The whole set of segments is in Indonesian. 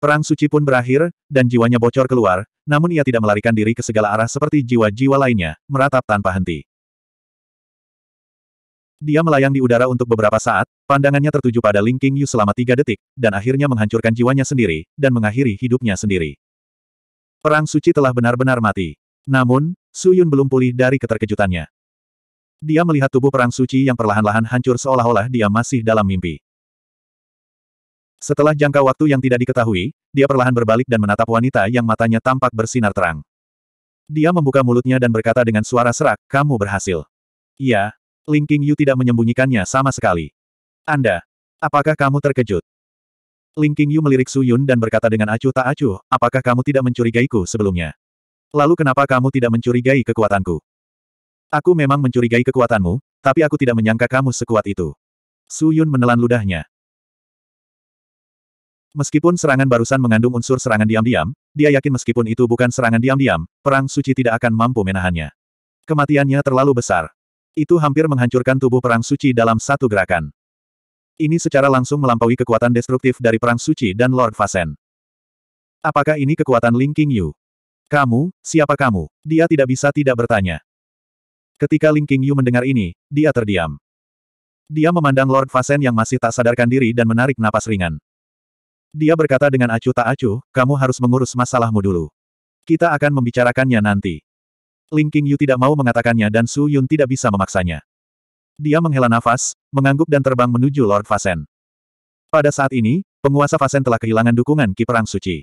Perang suci pun berakhir, dan jiwanya bocor keluar, namun ia tidak melarikan diri ke segala arah seperti jiwa-jiwa lainnya, meratap tanpa henti. Dia melayang di udara untuk beberapa saat, pandangannya tertuju pada Ling King Yu selama tiga detik, dan akhirnya menghancurkan jiwanya sendiri, dan mengakhiri hidupnya sendiri. Perang suci telah benar-benar mati. Namun, Su Yun belum pulih dari keterkejutannya. Dia melihat tubuh perang suci yang perlahan-lahan hancur seolah-olah dia masih dalam mimpi. Setelah jangka waktu yang tidak diketahui, dia perlahan berbalik dan menatap wanita yang matanya tampak bersinar terang. Dia membuka mulutnya dan berkata dengan suara serak, kamu berhasil. Iya, Ling King Yu tidak menyembunyikannya sama sekali. Anda, apakah kamu terkejut? Ling King Yu melirik Su Yun dan berkata dengan acuh tak acuh, apakah kamu tidak mencurigaiku sebelumnya? Lalu kenapa kamu tidak mencurigai kekuatanku? Aku memang mencurigai kekuatanmu, tapi aku tidak menyangka kamu sekuat itu. Su Yun menelan ludahnya. Meskipun serangan barusan mengandung unsur serangan diam-diam, dia yakin meskipun itu bukan serangan diam-diam, perang suci tidak akan mampu menahannya. Kematiannya terlalu besar. Itu hampir menghancurkan tubuh perang suci dalam satu gerakan. Ini secara langsung melampaui kekuatan destruktif dari perang suci dan Lord Fasen. Apakah ini kekuatan Ling King Yu? Kamu, siapa kamu? Dia tidak bisa tidak bertanya. Ketika Ling King Yu mendengar ini, dia terdiam. Dia memandang Lord Fasen yang masih tak sadarkan diri dan menarik napas ringan. Dia berkata dengan acuh tak acuh, kamu harus mengurus masalahmu dulu. Kita akan membicarakannya nanti. Ling King Yu tidak mau mengatakannya dan Su Yun tidak bisa memaksanya. Dia menghela nafas, mengangguk dan terbang menuju Lord Fasen. Pada saat ini, penguasa Fasen telah kehilangan dukungan Ki Perang Suci.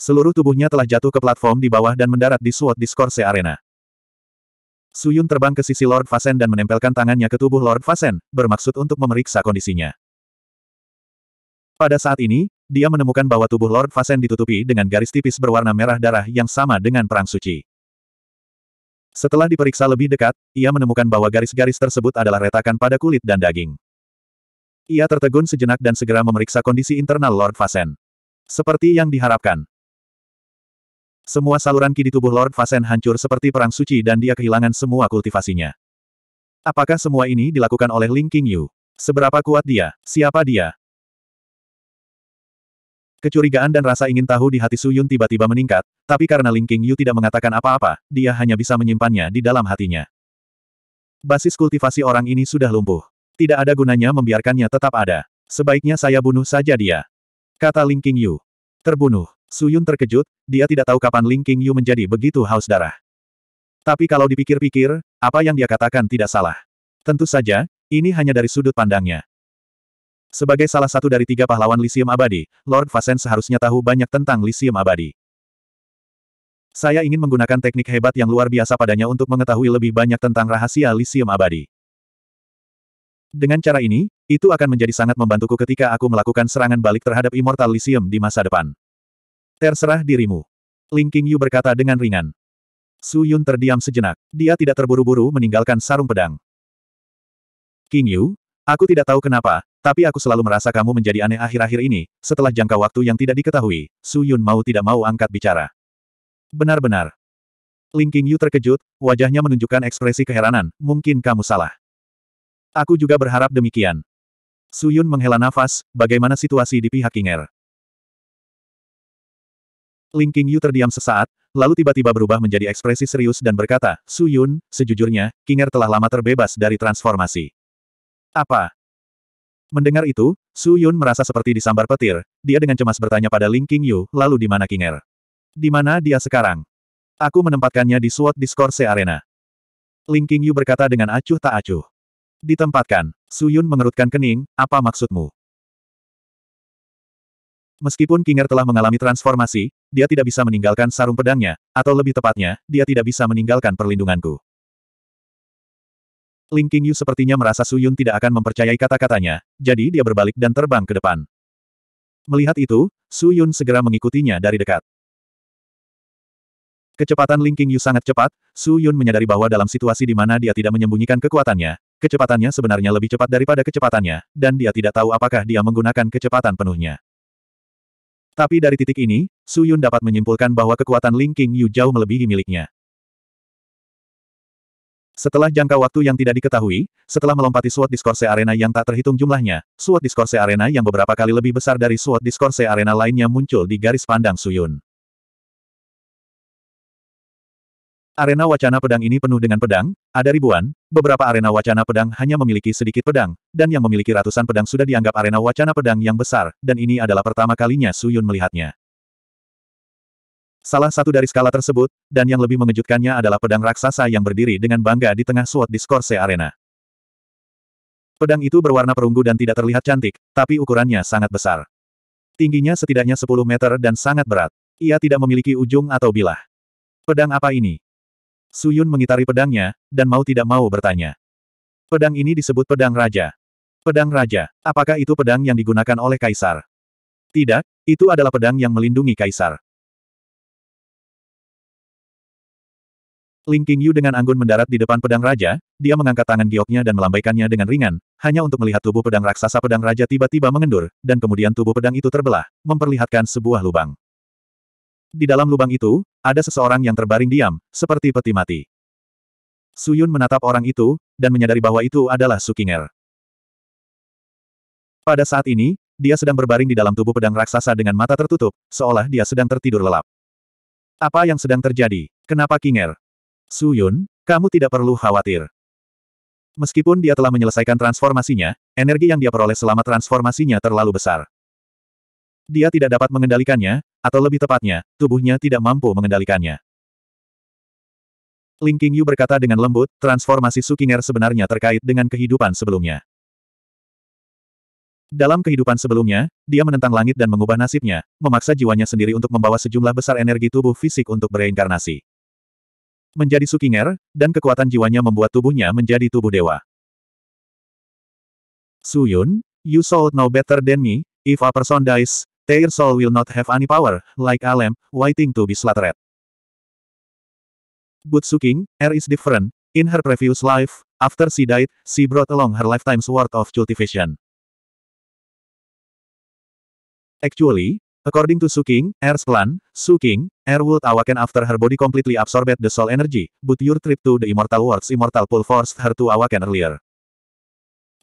Seluruh tubuhnya telah jatuh ke platform di bawah dan mendarat di SWOT Discourse Arena. Su Yun terbang ke sisi Lord Fasen dan menempelkan tangannya ke tubuh Lord Fasen, bermaksud untuk memeriksa kondisinya. Pada saat ini, dia menemukan bahwa tubuh Lord Fasen ditutupi dengan garis tipis berwarna merah darah yang sama dengan Perang Suci. Setelah diperiksa lebih dekat, ia menemukan bahwa garis-garis tersebut adalah retakan pada kulit dan daging. Ia tertegun sejenak dan segera memeriksa kondisi internal Lord Fasen. Seperti yang diharapkan. Semua saluran ki di tubuh Lord Fasen hancur seperti perang suci dan dia kehilangan semua kultivasinya. Apakah semua ini dilakukan oleh Ling King Yu? Seberapa kuat dia? Siapa dia? Kecurigaan dan rasa ingin tahu di hati Suyun tiba-tiba meningkat, tapi karena Ling King Yu tidak mengatakan apa-apa, dia hanya bisa menyimpannya di dalam hatinya. Basis kultivasi orang ini sudah lumpuh. Tidak ada gunanya membiarkannya tetap ada. Sebaiknya saya bunuh saja dia. Kata Ling King Yu. Terbunuh. Suyun terkejut, dia tidak tahu kapan Ling King Yu menjadi begitu haus darah. Tapi kalau dipikir-pikir, apa yang dia katakan tidak salah. Tentu saja, ini hanya dari sudut pandangnya. Sebagai salah satu dari tiga pahlawan lisium abadi, Lord Vasen seharusnya tahu banyak tentang lisium abadi. Saya ingin menggunakan teknik hebat yang luar biasa padanya untuk mengetahui lebih banyak tentang rahasia lisium abadi. Dengan cara ini, itu akan menjadi sangat membantuku ketika aku melakukan serangan balik terhadap Immortal Lisium di masa depan. Terserah dirimu. Ling King Yu berkata dengan ringan. Su Yun terdiam sejenak. Dia tidak terburu-buru meninggalkan sarung pedang. King Yu, aku tidak tahu kenapa, tapi aku selalu merasa kamu menjadi aneh akhir-akhir ini, setelah jangka waktu yang tidak diketahui, Su Yun mau tidak mau angkat bicara. Benar-benar. Ling King Yu terkejut, wajahnya menunjukkan ekspresi keheranan, mungkin kamu salah. Aku juga berharap demikian. Su Yun menghela nafas, bagaimana situasi di pihak Kinger? Ling King Yu terdiam sesaat, lalu tiba-tiba berubah menjadi ekspresi serius dan berkata, Su Yun, sejujurnya, Kinger telah lama terbebas dari transformasi. Apa? Mendengar itu, Su Yun merasa seperti disambar petir, dia dengan cemas bertanya pada Ling King Yu, lalu di mana King Er? Di mana dia sekarang? Aku menempatkannya di SWOT Discourse Arena. Ling King Yu berkata dengan acuh tak acuh. Ditempatkan, Su Yun mengerutkan kening, apa maksudmu? Meskipun King er telah mengalami transformasi, dia tidak bisa meninggalkan sarung pedangnya, atau lebih tepatnya, dia tidak bisa meninggalkan perlindunganku. Ling Qingyu sepertinya merasa Su Yun tidak akan mempercayai kata-katanya, jadi dia berbalik dan terbang ke depan. Melihat itu, Su Yun segera mengikutinya dari dekat. Kecepatan Ling Qingyu sangat cepat, Su Yun menyadari bahwa dalam situasi di mana dia tidak menyembunyikan kekuatannya, kecepatannya sebenarnya lebih cepat daripada kecepatannya, dan dia tidak tahu apakah dia menggunakan kecepatan penuhnya. Tapi dari titik ini, Su Yun dapat menyimpulkan bahwa kekuatan Ling Qingyu jauh melebihi miliknya. Setelah jangka waktu yang tidak diketahui, setelah melompati SWOT Discourse Arena yang tak terhitung jumlahnya, SWOT Discourse Arena yang beberapa kali lebih besar dari SWOT Discourse Arena lainnya muncul di garis pandang Suyun. Arena wacana pedang ini penuh dengan pedang, ada ribuan, beberapa arena wacana pedang hanya memiliki sedikit pedang, dan yang memiliki ratusan pedang sudah dianggap arena wacana pedang yang besar, dan ini adalah pertama kalinya Suyun melihatnya. Salah satu dari skala tersebut, dan yang lebih mengejutkannya adalah pedang raksasa yang berdiri dengan bangga di tengah SWOT Discourse Arena. Pedang itu berwarna perunggu dan tidak terlihat cantik, tapi ukurannya sangat besar. Tingginya setidaknya 10 meter dan sangat berat. Ia tidak memiliki ujung atau bilah. Pedang apa ini? Suyun mengitari pedangnya, dan mau tidak mau bertanya. Pedang ini disebut pedang raja. Pedang raja, apakah itu pedang yang digunakan oleh kaisar? Tidak, itu adalah pedang yang melindungi kaisar. Ling Qingyu dengan anggun mendarat di depan pedang raja, dia mengangkat tangan gioknya dan melambaikannya dengan ringan, hanya untuk melihat tubuh pedang raksasa pedang raja tiba-tiba mengendur, dan kemudian tubuh pedang itu terbelah, memperlihatkan sebuah lubang. Di dalam lubang itu, ada seseorang yang terbaring diam, seperti peti mati. Suyun menatap orang itu, dan menyadari bahwa itu adalah Sukinger. Pada saat ini, dia sedang berbaring di dalam tubuh pedang raksasa dengan mata tertutup, seolah dia sedang tertidur lelap. Apa yang sedang terjadi? Kenapa Kinger? Su Yun, kamu tidak perlu khawatir. Meskipun dia telah menyelesaikan transformasinya, energi yang dia peroleh selama transformasinya terlalu besar. Dia tidak dapat mengendalikannya, atau lebih tepatnya, tubuhnya tidak mampu mengendalikannya. Ling Qingyu berkata dengan lembut, transformasi Su Qinger sebenarnya terkait dengan kehidupan sebelumnya. Dalam kehidupan sebelumnya, dia menentang langit dan mengubah nasibnya, memaksa jiwanya sendiri untuk membawa sejumlah besar energi tubuh fisik untuk bereinkarnasi menjadi Sukinger, dan kekuatan jiwanya membuat tubuhnya menjadi tubuh dewa. Suyun, you should know better than me, if a person dies, their soul will not have any power, like a waiting to be slaughtered. But Suking, air is different, in her previous life, after she died, she brought along her lifetime's worth of cultivation. Actually, According to Su King, Air's plan, Su King, Air would awaken after her body completely absorbed the soul energy, but your trip to the immortal world's immortal pool forced her to awaken earlier.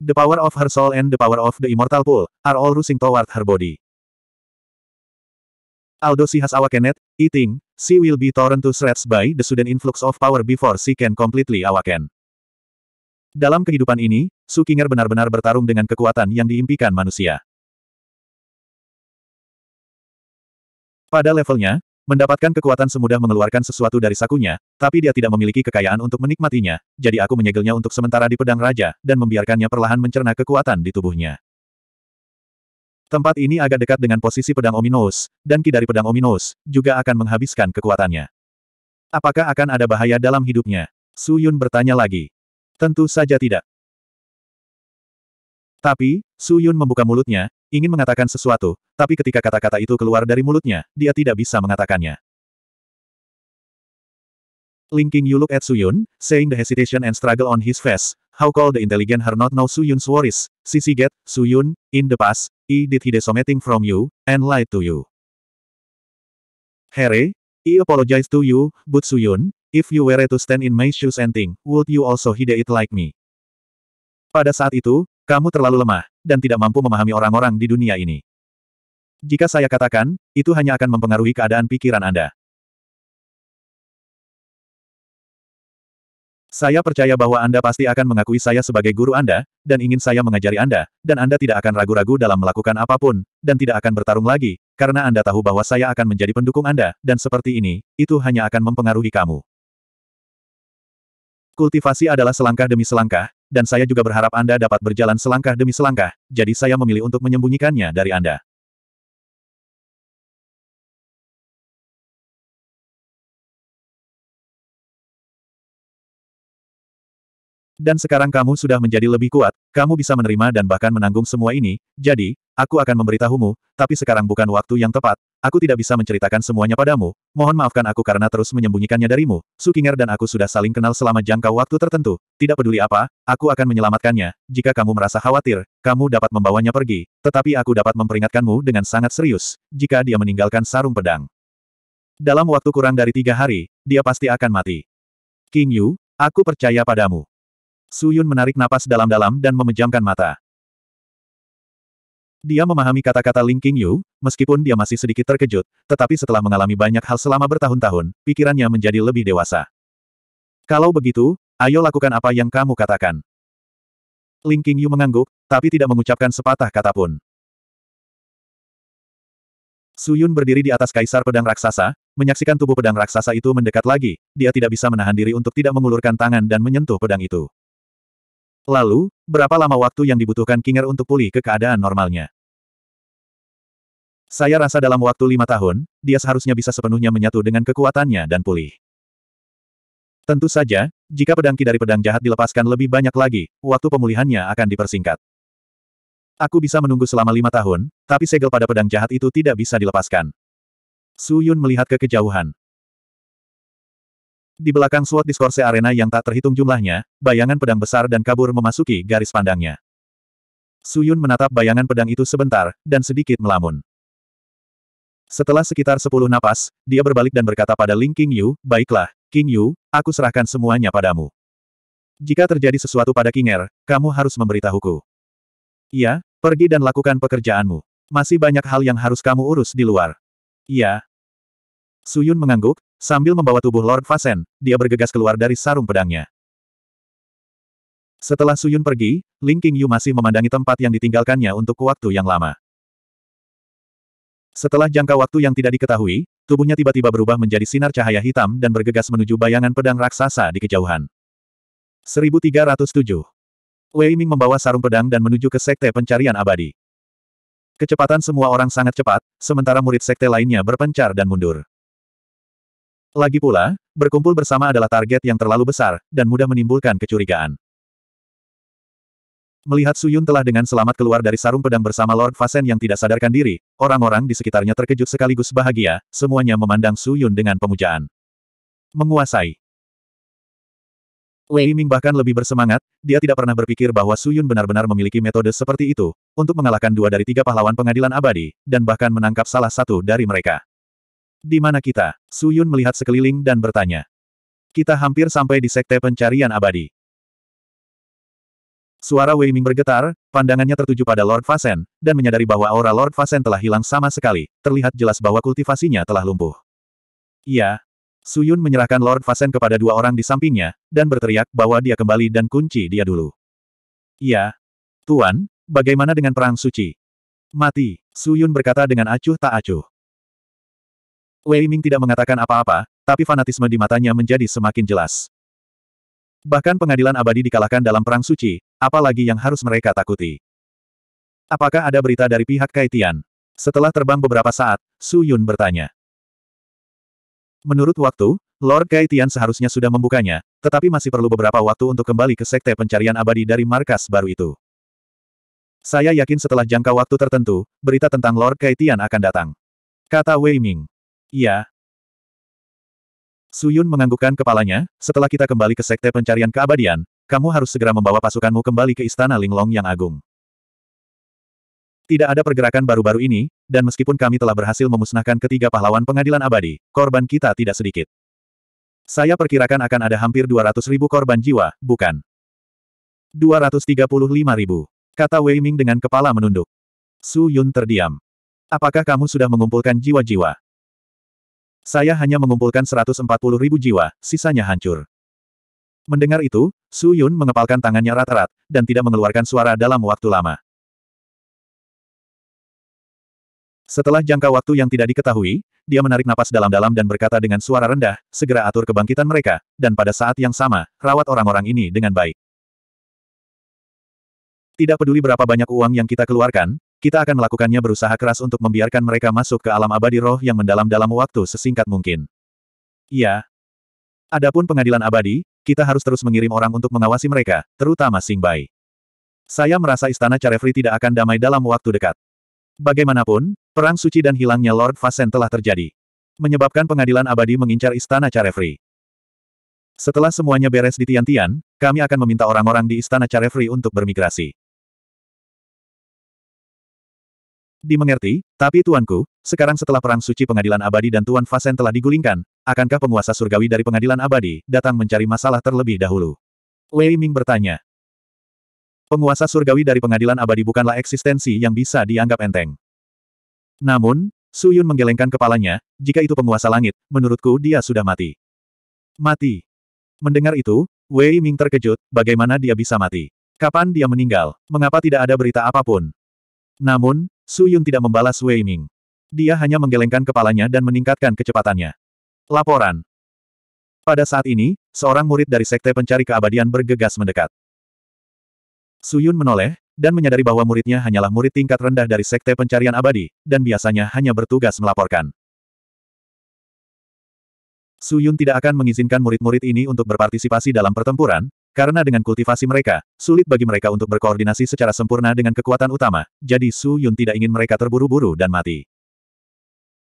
The power of her soul and the power of the immortal pool, are all rushing toward her body. Although she has awakened eating, she will be torn to shreds by the sudden influx of power before she can completely awaken. Dalam kehidupan ini, Sukinger benar-benar bertarung dengan kekuatan yang diimpikan manusia. Pada levelnya, mendapatkan kekuatan semudah mengeluarkan sesuatu dari sakunya, tapi dia tidak memiliki kekayaan untuk menikmatinya, jadi aku menyegelnya untuk sementara di pedang raja, dan membiarkannya perlahan mencerna kekuatan di tubuhnya. Tempat ini agak dekat dengan posisi pedang Ominous, dan ki dari pedang Ominous, juga akan menghabiskan kekuatannya. Apakah akan ada bahaya dalam hidupnya? Su Yun bertanya lagi. Tentu saja tidak. Tapi, Su Yun membuka mulutnya, ingin mengatakan sesuatu, tapi ketika kata-kata itu keluar dari mulutnya, dia tidak bisa mengatakannya. Linking you look at Su Yun, saying the hesitation and struggle on his face, how call the intelligent her not know Su Yun's worries, Sisi get, Su Yun, in the past, he did hide something from you, and lied to you. Here, I apologize to you, but Su Yun, if you were to stand in my shoes and think, would you also hide it like me? Pada saat itu, kamu terlalu lemah, dan tidak mampu memahami orang-orang di dunia ini. Jika saya katakan, itu hanya akan mempengaruhi keadaan pikiran Anda. Saya percaya bahwa Anda pasti akan mengakui saya sebagai guru Anda, dan ingin saya mengajari Anda, dan Anda tidak akan ragu-ragu dalam melakukan apapun, dan tidak akan bertarung lagi, karena Anda tahu bahwa saya akan menjadi pendukung Anda, dan seperti ini, itu hanya akan mempengaruhi kamu. Kultivasi adalah selangkah demi selangkah, dan saya juga berharap Anda dapat berjalan selangkah demi selangkah, jadi saya memilih untuk menyembunyikannya dari Anda. Dan sekarang kamu sudah menjadi lebih kuat, kamu bisa menerima dan bahkan menanggung semua ini, jadi, aku akan memberitahumu, tapi sekarang bukan waktu yang tepat, Aku tidak bisa menceritakan semuanya padamu, mohon maafkan aku karena terus menyembunyikannya darimu. Sukinger dan aku sudah saling kenal selama jangka waktu tertentu. Tidak peduli apa, aku akan menyelamatkannya. Jika kamu merasa khawatir, kamu dapat membawanya pergi. Tetapi aku dapat memperingatkanmu dengan sangat serius, jika dia meninggalkan sarung pedang. Dalam waktu kurang dari tiga hari, dia pasti akan mati. King Yu, aku percaya padamu. Suyun menarik napas dalam-dalam dan memejamkan mata. Dia memahami kata-kata Ling Qingyu, meskipun dia masih sedikit terkejut, tetapi setelah mengalami banyak hal selama bertahun-tahun, pikirannya menjadi lebih dewasa. Kalau begitu, ayo lakukan apa yang kamu katakan. Ling Qingyu mengangguk, tapi tidak mengucapkan sepatah kata pun. Su Yun berdiri di atas kaisar pedang raksasa, menyaksikan tubuh pedang raksasa itu mendekat lagi, dia tidak bisa menahan diri untuk tidak mengulurkan tangan dan menyentuh pedang itu. Lalu, berapa lama waktu yang dibutuhkan Kinger untuk pulih ke keadaan normalnya? Saya rasa dalam waktu lima tahun, dia seharusnya bisa sepenuhnya menyatu dengan kekuatannya dan pulih. Tentu saja, jika pedangki dari pedang jahat dilepaskan lebih banyak lagi, waktu pemulihannya akan dipersingkat. Aku bisa menunggu selama lima tahun, tapi segel pada pedang jahat itu tidak bisa dilepaskan. Su Yun melihat ke kejauhan. Di belakang suatu diskorse arena yang tak terhitung jumlahnya, bayangan pedang besar dan kabur memasuki garis pandangnya. Suyun menatap bayangan pedang itu sebentar, dan sedikit melamun. Setelah sekitar sepuluh napas, dia berbalik dan berkata pada Ling King Yu, Baiklah, King Yu, aku serahkan semuanya padamu. Jika terjadi sesuatu pada King Er, kamu harus memberitahuku. Iya, pergi dan lakukan pekerjaanmu. Masih banyak hal yang harus kamu urus di luar. Iya. Suyun mengangguk, Sambil membawa tubuh Lord Fasen, dia bergegas keluar dari sarung pedangnya. Setelah Suyun pergi, Ling Qingyu masih memandangi tempat yang ditinggalkannya untuk waktu yang lama. Setelah jangka waktu yang tidak diketahui, tubuhnya tiba-tiba berubah menjadi sinar cahaya hitam dan bergegas menuju bayangan pedang raksasa di kejauhan. 1307 Wei Ming membawa sarung pedang dan menuju ke Sekte Pencarian Abadi. Kecepatan semua orang sangat cepat, sementara murid sekte lainnya berpencar dan mundur. Lagi pula, berkumpul bersama adalah target yang terlalu besar, dan mudah menimbulkan kecurigaan. Melihat Suyun telah dengan selamat keluar dari sarung pedang bersama Lord Fasen yang tidak sadarkan diri, orang-orang di sekitarnya terkejut sekaligus bahagia, semuanya memandang Suyun dengan pemujaan. Menguasai. Wei Ming bahkan lebih bersemangat, dia tidak pernah berpikir bahwa Suyun benar-benar memiliki metode seperti itu, untuk mengalahkan dua dari tiga pahlawan pengadilan abadi, dan bahkan menangkap salah satu dari mereka. Di mana kita? Suyun melihat sekeliling dan bertanya. Kita hampir sampai di sekte pencarian abadi. Suara Wei Ming bergetar, pandangannya tertuju pada Lord Fasen, dan menyadari bahwa aura Lord Fasen telah hilang sama sekali, terlihat jelas bahwa kultivasinya telah lumpuh. Iya. Suyun menyerahkan Lord Fasen kepada dua orang di sampingnya, dan berteriak bahwa dia kembali dan kunci dia dulu. Iya. Tuan, bagaimana dengan perang suci? Mati, Suyun berkata dengan acuh tak acuh. Wei Ming tidak mengatakan apa-apa, tapi fanatisme di matanya menjadi semakin jelas. Bahkan pengadilan abadi dikalahkan dalam perang suci, apalagi yang harus mereka takuti. Apakah ada berita dari pihak Kaitian? Setelah terbang beberapa saat, Su Yun bertanya. Menurut waktu, Lord Kaitian seharusnya sudah membukanya, tetapi masih perlu beberapa waktu untuk kembali ke sekte pencarian abadi dari markas baru itu. Saya yakin setelah jangka waktu tertentu, berita tentang Lord Kaitian akan datang. Kata Wei Ming. Iya. Suyun menganggukkan kepalanya, setelah kita kembali ke Sekte Pencarian Keabadian, kamu harus segera membawa pasukanmu kembali ke Istana Linglong yang agung. Tidak ada pergerakan baru-baru ini, dan meskipun kami telah berhasil memusnahkan ketiga pahlawan pengadilan abadi, korban kita tidak sedikit. Saya perkirakan akan ada hampir 200 ribu korban jiwa, bukan? 235 ribu. Kata Wei Ming dengan kepala menunduk. Su Yun terdiam. Apakah kamu sudah mengumpulkan jiwa-jiwa? Saya hanya mengumpulkan 140 ribu jiwa, sisanya hancur. Mendengar itu, Su Yun mengepalkan tangannya rat-rat, dan tidak mengeluarkan suara dalam waktu lama. Setelah jangka waktu yang tidak diketahui, dia menarik napas dalam-dalam dan berkata dengan suara rendah, segera atur kebangkitan mereka, dan pada saat yang sama, rawat orang-orang ini dengan baik. Tidak peduli berapa banyak uang yang kita keluarkan, kita akan melakukannya berusaha keras untuk membiarkan mereka masuk ke alam abadi roh yang mendalam dalam waktu sesingkat mungkin. Iya. Adapun pengadilan abadi, kita harus terus mengirim orang untuk mengawasi mereka, terutama Sing Bai. Saya merasa istana Carefree tidak akan damai dalam waktu dekat. Bagaimanapun, perang suci dan hilangnya Lord Fasen telah terjadi. Menyebabkan pengadilan abadi mengincar istana Carefree. Setelah semuanya beres di Tiantian, -tian, kami akan meminta orang-orang di Istana Carefree untuk bermigrasi. Dimengerti, tapi tuanku, sekarang setelah perang suci pengadilan abadi dan Tuan Fasen telah digulingkan, akankah penguasa surgawi dari pengadilan abadi datang mencari masalah terlebih dahulu? Wei Ming bertanya. Penguasa surgawi dari pengadilan abadi bukanlah eksistensi yang bisa dianggap enteng. Namun, Su Yun menggelengkan kepalanya, jika itu penguasa langit, menurutku dia sudah mati. Mati. Mendengar itu, Wei Ming terkejut, bagaimana dia bisa mati. Kapan dia meninggal? Mengapa tidak ada berita apapun? Namun, Su Yun tidak membalas Wei Ming. Dia hanya menggelengkan kepalanya dan meningkatkan kecepatannya. Laporan. Pada saat ini, seorang murid dari Sekte Pencari Keabadian bergegas mendekat. Su Yun menoleh, dan menyadari bahwa muridnya hanyalah murid tingkat rendah dari Sekte Pencarian Abadi, dan biasanya hanya bertugas melaporkan. Su Yun tidak akan mengizinkan murid-murid ini untuk berpartisipasi dalam pertempuran, karena dengan kultivasi mereka, sulit bagi mereka untuk berkoordinasi secara sempurna dengan kekuatan utama, jadi Su Yun tidak ingin mereka terburu-buru dan mati.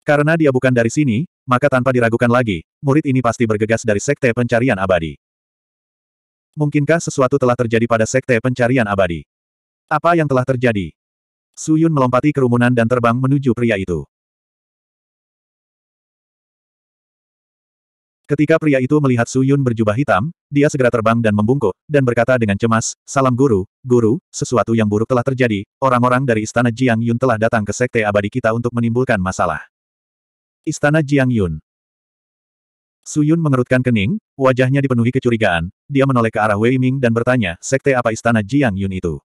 Karena dia bukan dari sini, maka tanpa diragukan lagi, murid ini pasti bergegas dari Sekte Pencarian Abadi. Mungkinkah sesuatu telah terjadi pada Sekte Pencarian Abadi? Apa yang telah terjadi? Su Yun melompati kerumunan dan terbang menuju pria itu. Ketika pria itu melihat Su Yun berjubah hitam, dia segera terbang dan membungkuk, dan berkata dengan cemas, Salam Guru, Guru, sesuatu yang buruk telah terjadi, orang-orang dari Istana Jiang Yun telah datang ke Sekte Abadi kita untuk menimbulkan masalah. Istana Jiang Yun Su Yun mengerutkan kening, wajahnya dipenuhi kecurigaan, dia menoleh ke arah Wei Ming dan bertanya, Sekte apa Istana Jiang Yun itu?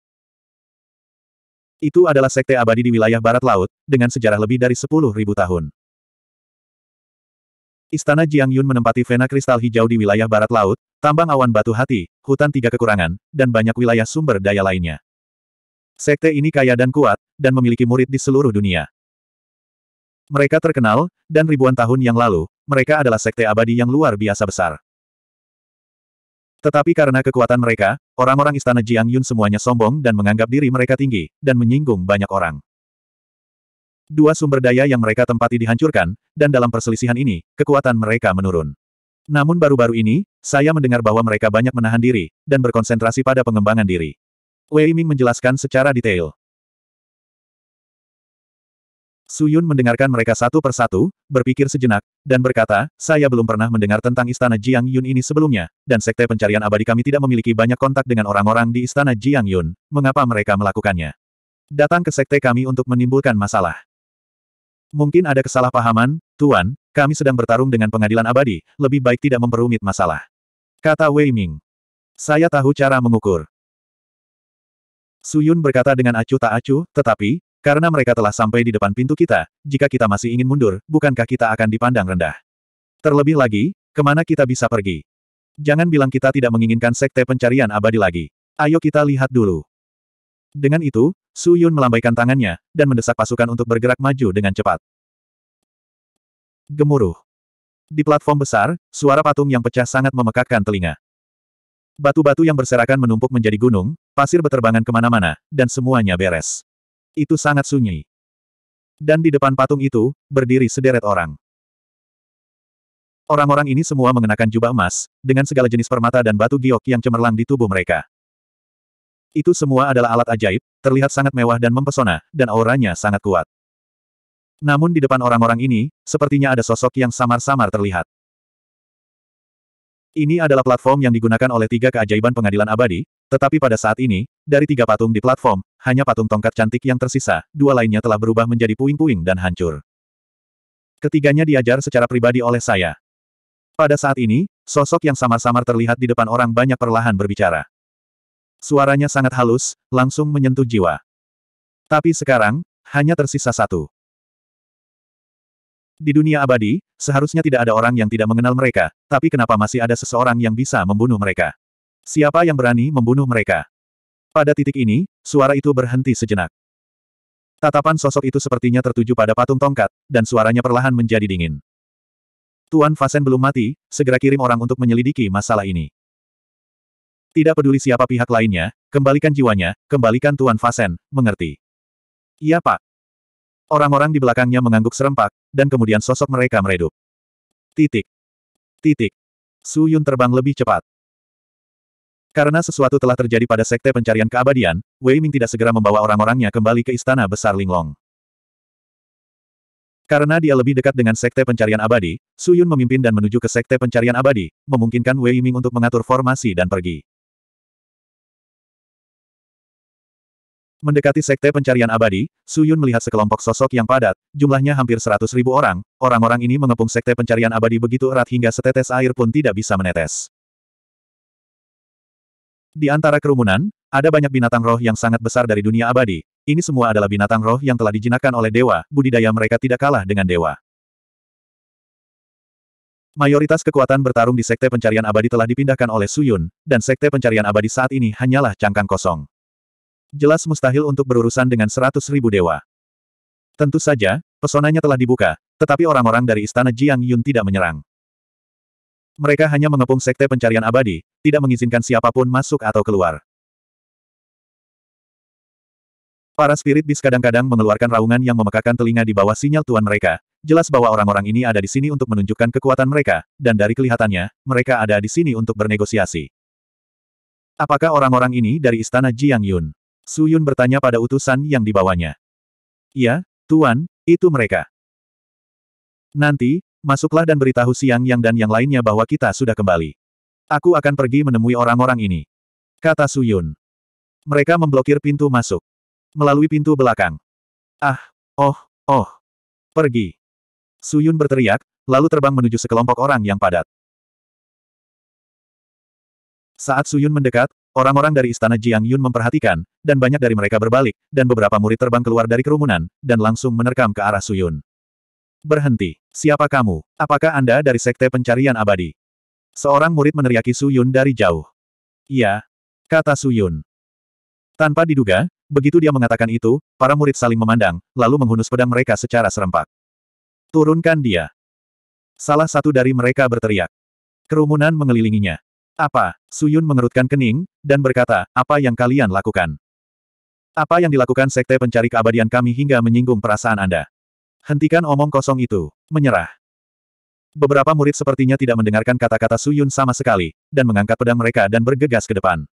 Itu adalah Sekte Abadi di wilayah Barat Laut, dengan sejarah lebih dari 10.000 tahun. Istana Jiang Yun menempati vena kristal hijau di wilayah barat laut, tambang awan batu hati, hutan tiga kekurangan, dan banyak wilayah sumber daya lainnya. Sekte ini kaya dan kuat, dan memiliki murid di seluruh dunia. Mereka terkenal, dan ribuan tahun yang lalu, mereka adalah sekte abadi yang luar biasa besar. Tetapi karena kekuatan mereka, orang-orang istana Jiang Yun semuanya sombong dan menganggap diri mereka tinggi, dan menyinggung banyak orang dua sumber daya yang mereka tempati dihancurkan, dan dalam perselisihan ini, kekuatan mereka menurun. Namun baru-baru ini, saya mendengar bahwa mereka banyak menahan diri, dan berkonsentrasi pada pengembangan diri. Wei Ming menjelaskan secara detail. Su Yun mendengarkan mereka satu persatu, berpikir sejenak, dan berkata, saya belum pernah mendengar tentang istana Jiang Yun ini sebelumnya, dan sekte pencarian abadi kami tidak memiliki banyak kontak dengan orang-orang di istana Jiang Yun, mengapa mereka melakukannya? Datang ke sekte kami untuk menimbulkan masalah. Mungkin ada kesalahpahaman, Tuan, kami sedang bertarung dengan pengadilan abadi, lebih baik tidak memperumit masalah. Kata Wei Ming. Saya tahu cara mengukur. Suyun berkata dengan acuh tak acuh, tetapi, karena mereka telah sampai di depan pintu kita, jika kita masih ingin mundur, bukankah kita akan dipandang rendah? Terlebih lagi, kemana kita bisa pergi? Jangan bilang kita tidak menginginkan sekte pencarian abadi lagi. Ayo kita lihat dulu. Dengan itu, Su Yun melambaikan tangannya, dan mendesak pasukan untuk bergerak maju dengan cepat. Gemuruh. Di platform besar, suara patung yang pecah sangat memekakkan telinga. Batu-batu yang berserakan menumpuk menjadi gunung, pasir beterbangan kemana-mana, dan semuanya beres. Itu sangat sunyi. Dan di depan patung itu, berdiri sederet orang. Orang-orang ini semua mengenakan jubah emas, dengan segala jenis permata dan batu giok yang cemerlang di tubuh mereka. Itu semua adalah alat ajaib, terlihat sangat mewah dan mempesona, dan auranya sangat kuat. Namun di depan orang-orang ini, sepertinya ada sosok yang samar-samar terlihat. Ini adalah platform yang digunakan oleh tiga keajaiban pengadilan abadi, tetapi pada saat ini, dari tiga patung di platform, hanya patung tongkat cantik yang tersisa, dua lainnya telah berubah menjadi puing-puing dan hancur. Ketiganya diajar secara pribadi oleh saya. Pada saat ini, sosok yang samar-samar terlihat di depan orang banyak perlahan berbicara. Suaranya sangat halus, langsung menyentuh jiwa. Tapi sekarang, hanya tersisa satu. Di dunia abadi, seharusnya tidak ada orang yang tidak mengenal mereka, tapi kenapa masih ada seseorang yang bisa membunuh mereka? Siapa yang berani membunuh mereka? Pada titik ini, suara itu berhenti sejenak. Tatapan sosok itu sepertinya tertuju pada patung tongkat, dan suaranya perlahan menjadi dingin. Tuan Fasen belum mati, segera kirim orang untuk menyelidiki masalah ini. Tidak peduli siapa pihak lainnya, kembalikan jiwanya, kembalikan Tuan Fasen, mengerti. Iya pak. Orang-orang di belakangnya mengangguk serempak, dan kemudian sosok mereka meredup. Titik. Titik. Su Yun terbang lebih cepat. Karena sesuatu telah terjadi pada Sekte Pencarian Keabadian, Wei Ming tidak segera membawa orang-orangnya kembali ke Istana Besar Linglong. Karena dia lebih dekat dengan Sekte Pencarian Abadi, Su Yun memimpin dan menuju ke Sekte Pencarian Abadi, memungkinkan Wei Ming untuk mengatur formasi dan pergi. Mendekati Sekte Pencarian Abadi, Suyun melihat sekelompok sosok yang padat, jumlahnya hampir seratus ribu orang, orang-orang ini mengepung Sekte Pencarian Abadi begitu erat hingga setetes air pun tidak bisa menetes. Di antara kerumunan, ada banyak binatang roh yang sangat besar dari dunia abadi, ini semua adalah binatang roh yang telah dijinakkan oleh dewa, budidaya mereka tidak kalah dengan dewa. Mayoritas kekuatan bertarung di Sekte Pencarian Abadi telah dipindahkan oleh Suyun, dan Sekte Pencarian Abadi saat ini hanyalah cangkang kosong. Jelas mustahil untuk berurusan dengan seratus ribu dewa. Tentu saja, pesonanya telah dibuka, tetapi orang-orang dari istana Jiang Yun tidak menyerang. Mereka hanya mengepung sekte pencarian abadi, tidak mengizinkan siapapun masuk atau keluar. Para spirit bis kadang-kadang mengeluarkan raungan yang memekakan telinga di bawah sinyal tuan mereka. Jelas bahwa orang-orang ini ada di sini untuk menunjukkan kekuatan mereka, dan dari kelihatannya, mereka ada di sini untuk bernegosiasi. Apakah orang-orang ini dari istana Jiang Yun? Suyun bertanya pada utusan yang dibawanya. "Ya, Tuan, itu mereka. Nanti, masuklah dan beritahu Siang Yang dan yang lainnya bahwa kita sudah kembali. Aku akan pergi menemui orang-orang ini. Kata Suyun. Mereka memblokir pintu masuk. Melalui pintu belakang. Ah, oh, oh. Pergi. Suyun berteriak, lalu terbang menuju sekelompok orang yang padat. Saat Suyun mendekat, Orang-orang dari istana Jiang Yun memperhatikan, dan banyak dari mereka berbalik, dan beberapa murid terbang keluar dari kerumunan, dan langsung menerkam ke arah Suyun. Berhenti. Siapa kamu? Apakah Anda dari Sekte Pencarian Abadi? Seorang murid meneriaki Suyun dari jauh. Iya. Kata Suyun. Tanpa diduga, begitu dia mengatakan itu, para murid saling memandang, lalu menghunus pedang mereka secara serempak. Turunkan dia. Salah satu dari mereka berteriak. Kerumunan mengelilinginya. Apa? Suyun mengerutkan kening, dan berkata, apa yang kalian lakukan? Apa yang dilakukan sekte pencari keabadian kami hingga menyinggung perasaan Anda? Hentikan omong kosong itu. Menyerah. Beberapa murid sepertinya tidak mendengarkan kata-kata Suyun sama sekali, dan mengangkat pedang mereka dan bergegas ke depan.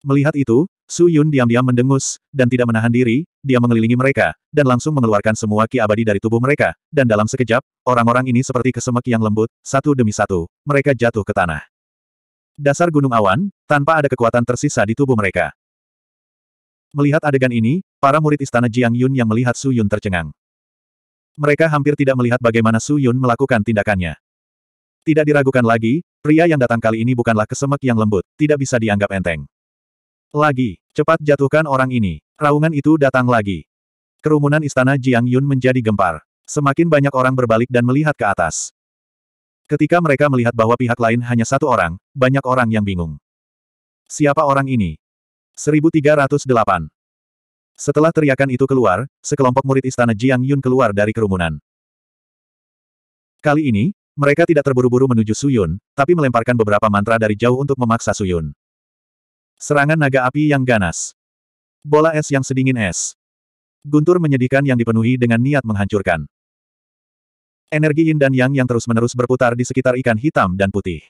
Melihat itu, Su Yun diam-diam mendengus, dan tidak menahan diri, dia mengelilingi mereka, dan langsung mengeluarkan semua ki abadi dari tubuh mereka, dan dalam sekejap, orang-orang ini seperti kesemek yang lembut, satu demi satu, mereka jatuh ke tanah. Dasar gunung awan, tanpa ada kekuatan tersisa di tubuh mereka. Melihat adegan ini, para murid istana Jiang Yun yang melihat Su Yun tercengang. Mereka hampir tidak melihat bagaimana Su Yun melakukan tindakannya. Tidak diragukan lagi, pria yang datang kali ini bukanlah kesemek yang lembut, tidak bisa dianggap enteng. Lagi, cepat jatuhkan orang ini. Raungan itu datang lagi. Kerumunan istana Jiang Yun menjadi gempar. Semakin banyak orang berbalik dan melihat ke atas. Ketika mereka melihat bahwa pihak lain hanya satu orang, banyak orang yang bingung. Siapa orang ini? 1308. Setelah teriakan itu keluar, sekelompok murid istana Jiang Yun keluar dari kerumunan. Kali ini, mereka tidak terburu-buru menuju Suyun, tapi melemparkan beberapa mantra dari jauh untuk memaksa Suyun. Serangan naga api yang ganas. Bola es yang sedingin es. Guntur menyedihkan yang dipenuhi dengan niat menghancurkan. Energi yin dan yang yang terus-menerus berputar di sekitar ikan hitam dan putih.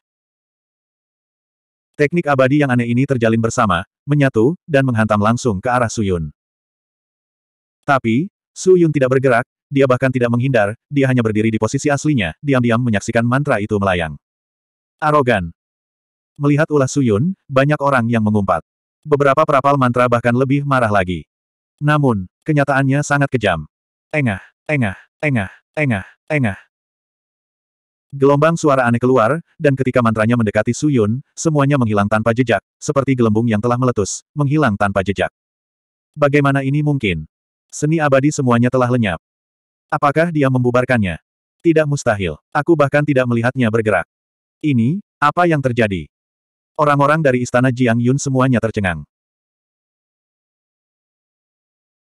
Teknik abadi yang aneh ini terjalin bersama, menyatu, dan menghantam langsung ke arah Suyun. Tapi, Suyun tidak bergerak, dia bahkan tidak menghindar, dia hanya berdiri di posisi aslinya, diam-diam menyaksikan mantra itu melayang. Arogan. Melihat ulah Suyun, banyak orang yang mengumpat. Beberapa perapal mantra bahkan lebih marah lagi. Namun, kenyataannya sangat kejam. Engah, engah, engah, engah, engah. Gelombang suara aneh keluar, dan ketika mantranya mendekati Suyun, semuanya menghilang tanpa jejak, seperti gelembung yang telah meletus, menghilang tanpa jejak. Bagaimana ini mungkin? Seni abadi semuanya telah lenyap. Apakah dia membubarkannya? Tidak mustahil. Aku bahkan tidak melihatnya bergerak. Ini, apa yang terjadi? Orang-orang dari istana Jiang Yun semuanya tercengang.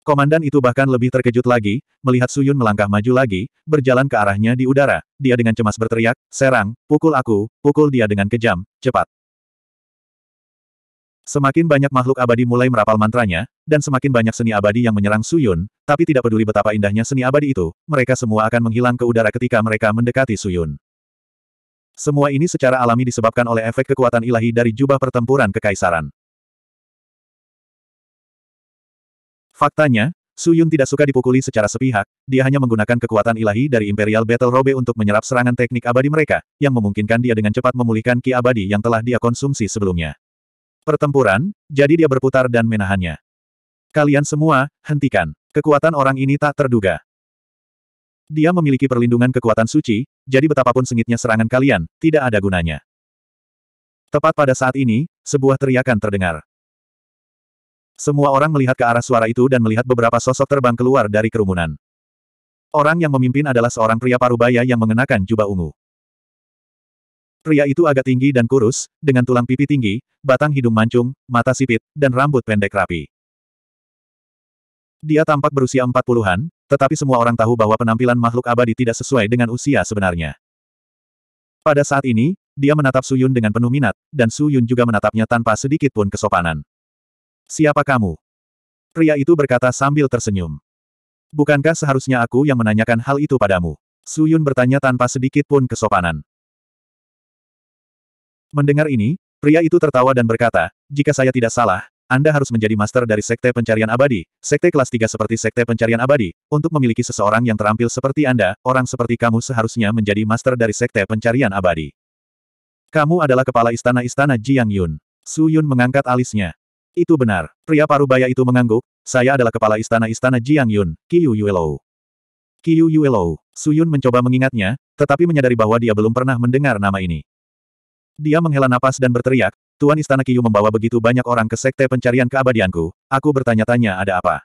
Komandan itu bahkan lebih terkejut lagi, melihat Su Yun melangkah maju lagi, berjalan ke arahnya di udara, dia dengan cemas berteriak, serang, pukul aku, pukul dia dengan kejam, cepat. Semakin banyak makhluk abadi mulai merapal mantranya, dan semakin banyak seni abadi yang menyerang Su Yun, tapi tidak peduli betapa indahnya seni abadi itu, mereka semua akan menghilang ke udara ketika mereka mendekati Su Yun. Semua ini secara alami disebabkan oleh efek kekuatan ilahi dari jubah pertempuran kekaisaran. Faktanya, Su Yun tidak suka dipukuli secara sepihak, dia hanya menggunakan kekuatan ilahi dari Imperial Battle Robe untuk menyerap serangan teknik abadi mereka, yang memungkinkan dia dengan cepat memulihkan ki abadi yang telah dia konsumsi sebelumnya. Pertempuran, jadi dia berputar dan menahannya. Kalian semua, hentikan. Kekuatan orang ini tak terduga. Dia memiliki perlindungan kekuatan suci, jadi betapapun sengitnya serangan kalian, tidak ada gunanya. Tepat pada saat ini, sebuah teriakan terdengar. Semua orang melihat ke arah suara itu dan melihat beberapa sosok terbang keluar dari kerumunan. Orang yang memimpin adalah seorang pria parubaya yang mengenakan jubah ungu. Pria itu agak tinggi dan kurus, dengan tulang pipi tinggi, batang hidung mancung, mata sipit, dan rambut pendek rapi. Dia tampak berusia empat puluhan, tetapi semua orang tahu bahwa penampilan makhluk abadi tidak sesuai dengan usia sebenarnya. Pada saat ini, dia menatap Suyun dengan penuh minat, dan Suyun juga menatapnya tanpa sedikit pun kesopanan. Siapa kamu? Pria itu berkata sambil tersenyum. Bukankah seharusnya aku yang menanyakan hal itu padamu? Suyun bertanya tanpa sedikit pun kesopanan. Mendengar ini, pria itu tertawa dan berkata, jika saya tidak salah, anda harus menjadi master dari Sekte Pencarian Abadi, Sekte kelas 3 seperti Sekte Pencarian Abadi, untuk memiliki seseorang yang terampil seperti Anda, orang seperti kamu seharusnya menjadi master dari Sekte Pencarian Abadi. Kamu adalah kepala istana-istana Jiang Yun. Su Yun mengangkat alisnya. Itu benar. Pria parubaya itu mengangguk, saya adalah kepala istana-istana Jiang Yun, Qiu Yuelou. Qiu Yuelou. Su Yun mencoba mengingatnya, tetapi menyadari bahwa dia belum pernah mendengar nama ini. Dia menghela napas dan berteriak, Tuan Istana Kiyu membawa begitu banyak orang ke Sekte Pencarian Keabadianku, aku bertanya-tanya ada apa.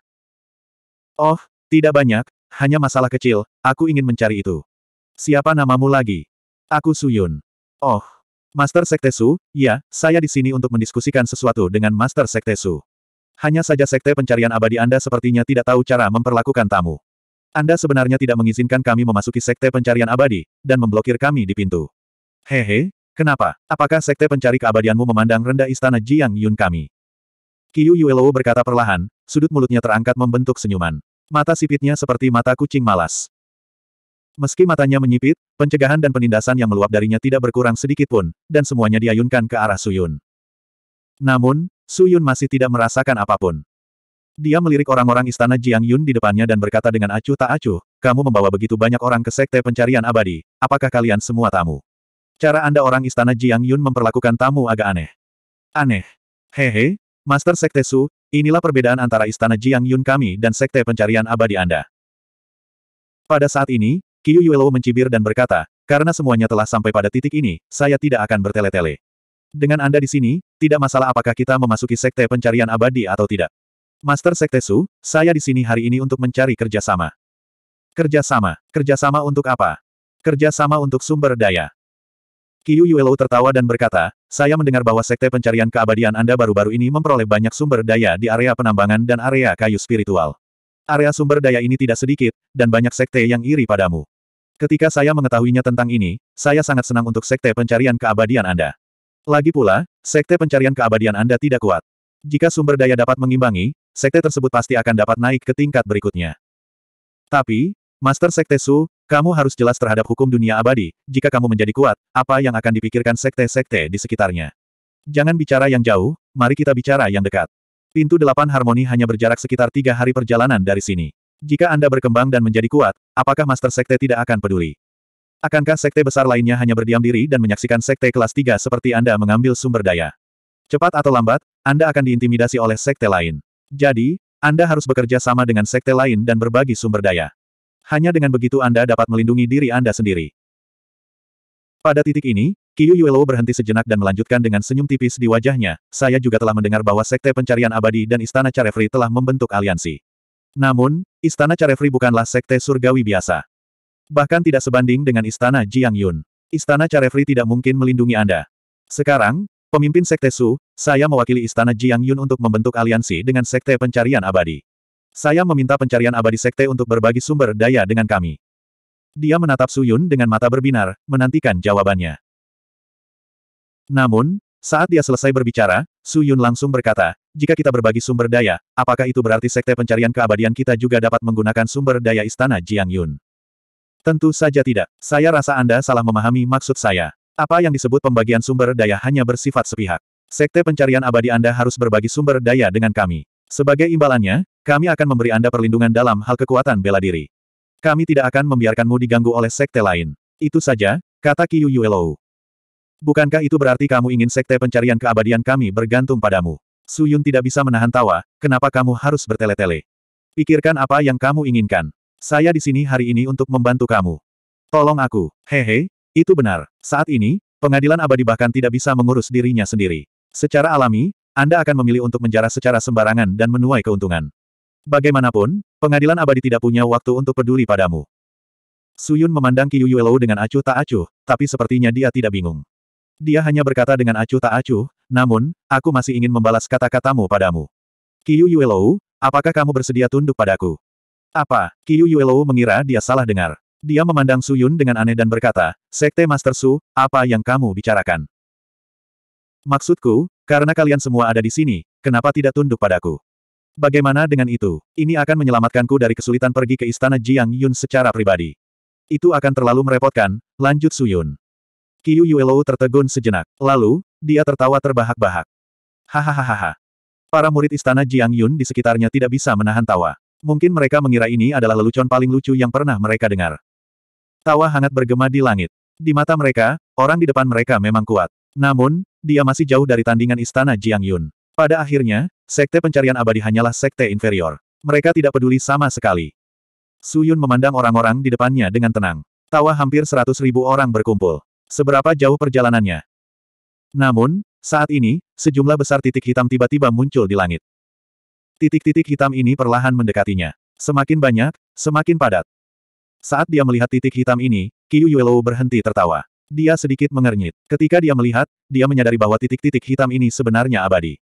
Oh, tidak banyak, hanya masalah kecil, aku ingin mencari itu. Siapa namamu lagi? Aku Suyun. Oh, Master Sekte Su, ya, saya di sini untuk mendiskusikan sesuatu dengan Master Sekte Su. Hanya saja Sekte Pencarian Abadi Anda sepertinya tidak tahu cara memperlakukan tamu. Anda sebenarnya tidak mengizinkan kami memasuki Sekte Pencarian Abadi, dan memblokir kami di pintu. Hehe, Kenapa? Apakah sekte pencari keabadianmu memandang rendah istana Jiang Yun kami? Qiu Yuelo berkata perlahan, sudut mulutnya terangkat membentuk senyuman. Mata sipitnya seperti mata kucing malas. Meski matanya menyipit, pencegahan dan penindasan yang meluap darinya tidak berkurang sedikit pun, dan semuanya diayunkan ke arah Suyun. Namun, Suyun masih tidak merasakan apapun. Dia melirik orang-orang istana Jiang Yun di depannya dan berkata dengan acuh tak acuh, kamu membawa begitu banyak orang ke sekte pencarian abadi, apakah kalian semua tamu? Cara Anda orang istana Jiang Yun memperlakukan tamu agak aneh. Aneh. Hehe, Master Sekte Su, inilah perbedaan antara istana Jiang Yun kami dan Sekte Pencarian Abadi Anda. Pada saat ini, Qiu Yuelo mencibir dan berkata, karena semuanya telah sampai pada titik ini, saya tidak akan bertele-tele. Dengan Anda di sini, tidak masalah apakah kita memasuki Sekte Pencarian Abadi atau tidak. Master Sekte Su, saya di sini hari ini untuk mencari kerjasama. Kerjasama, kerjasama untuk apa? Kerjasama untuk sumber daya. Qiu Yuelo tertawa dan berkata, saya mendengar bahwa sekte pencarian keabadian Anda baru-baru ini memperoleh banyak sumber daya di area penambangan dan area kayu spiritual. Area sumber daya ini tidak sedikit, dan banyak sekte yang iri padamu. Ketika saya mengetahuinya tentang ini, saya sangat senang untuk sekte pencarian keabadian Anda. Lagi pula, sekte pencarian keabadian Anda tidak kuat. Jika sumber daya dapat mengimbangi, sekte tersebut pasti akan dapat naik ke tingkat berikutnya. Tapi, Master Sekte Su, kamu harus jelas terhadap hukum dunia abadi, jika kamu menjadi kuat, apa yang akan dipikirkan sekte-sekte di sekitarnya. Jangan bicara yang jauh, mari kita bicara yang dekat. Pintu delapan harmoni hanya berjarak sekitar tiga hari perjalanan dari sini. Jika Anda berkembang dan menjadi kuat, apakah Master Sekte tidak akan peduli? Akankah sekte besar lainnya hanya berdiam diri dan menyaksikan sekte kelas tiga seperti Anda mengambil sumber daya? Cepat atau lambat, Anda akan diintimidasi oleh sekte lain. Jadi, Anda harus bekerja sama dengan sekte lain dan berbagi sumber daya. Hanya dengan begitu Anda dapat melindungi diri Anda sendiri. Pada titik ini, Kiyu Yuelo berhenti sejenak dan melanjutkan dengan senyum tipis di wajahnya, saya juga telah mendengar bahwa Sekte Pencarian Abadi dan Istana Carefree telah membentuk aliansi. Namun, Istana Carefree bukanlah Sekte Surgawi biasa. Bahkan tidak sebanding dengan Istana Jiang Yun. Istana Carefree tidak mungkin melindungi Anda. Sekarang, pemimpin Sekte Su, saya mewakili Istana Jiang Yun untuk membentuk aliansi dengan Sekte Pencarian Abadi. Saya meminta pencarian abadi sekte untuk berbagi sumber daya dengan kami. Dia menatap Suyun dengan mata berbinar, menantikan jawabannya. Namun, saat dia selesai berbicara, Suyun langsung berkata, jika kita berbagi sumber daya, apakah itu berarti sekte pencarian keabadian kita juga dapat menggunakan sumber daya istana Jiang Yun? Tentu saja tidak. Saya rasa Anda salah memahami maksud saya. Apa yang disebut pembagian sumber daya hanya bersifat sepihak. Sekte pencarian abadi Anda harus berbagi sumber daya dengan kami. Sebagai imbalannya, kami akan memberi Anda perlindungan dalam hal kekuatan bela diri. Kami tidak akan membiarkanmu diganggu oleh sekte lain. Itu saja, kata Kiyu Yuelou. Bukankah itu berarti kamu ingin sekte pencarian keabadian kami bergantung padamu? Su Yun tidak bisa menahan tawa, kenapa kamu harus bertele-tele? Pikirkan apa yang kamu inginkan. Saya di sini hari ini untuk membantu kamu. Tolong aku. Hehe, itu benar. Saat ini, pengadilan abadi bahkan tidak bisa mengurus dirinya sendiri. Secara alami, anda akan memilih untuk menjarah secara sembarangan dan menuai keuntungan. Bagaimanapun, pengadilan abadi tidak punya waktu untuk peduli padamu. Suyun memandang Qiu Yuelou dengan acuh tak acuh, tapi sepertinya dia tidak bingung. Dia hanya berkata dengan acuh tak acuh, namun, aku masih ingin membalas kata-katamu padamu. Qiu Yuelou, apakah kamu bersedia tunduk padaku? Apa? Qiu Yuelou mengira dia salah dengar. Dia memandang Suyun dengan aneh dan berkata, Sekte Master Su, apa yang kamu bicarakan? Maksudku, karena kalian semua ada di sini, kenapa tidak tunduk padaku? Bagaimana dengan itu? Ini akan menyelamatkanku dari kesulitan pergi ke istana Jiang Yun secara pribadi. Itu akan terlalu merepotkan, lanjut Suyun. Qiu Yuelou tertegun sejenak. Lalu, dia tertawa terbahak-bahak. Hahaha. Para murid istana Jiang Yun di sekitarnya tidak bisa menahan tawa. Mungkin mereka mengira ini adalah lelucon paling lucu yang pernah mereka dengar. Tawa hangat bergema di langit. Di mata mereka, orang di depan mereka memang kuat. Namun, dia masih jauh dari tandingan istana Jiang Yun. Pada akhirnya, sekte pencarian abadi hanyalah sekte inferior. Mereka tidak peduli sama sekali. Su Yun memandang orang-orang di depannya dengan tenang. Tawa hampir seratus ribu orang berkumpul. Seberapa jauh perjalanannya? Namun, saat ini, sejumlah besar titik hitam tiba-tiba muncul di langit. Titik-titik hitam ini perlahan mendekatinya. Semakin banyak, semakin padat. Saat dia melihat titik hitam ini, Qiu Yuelou berhenti tertawa. Dia sedikit mengernyit. Ketika dia melihat, dia menyadari bahwa titik-titik hitam ini sebenarnya abadi.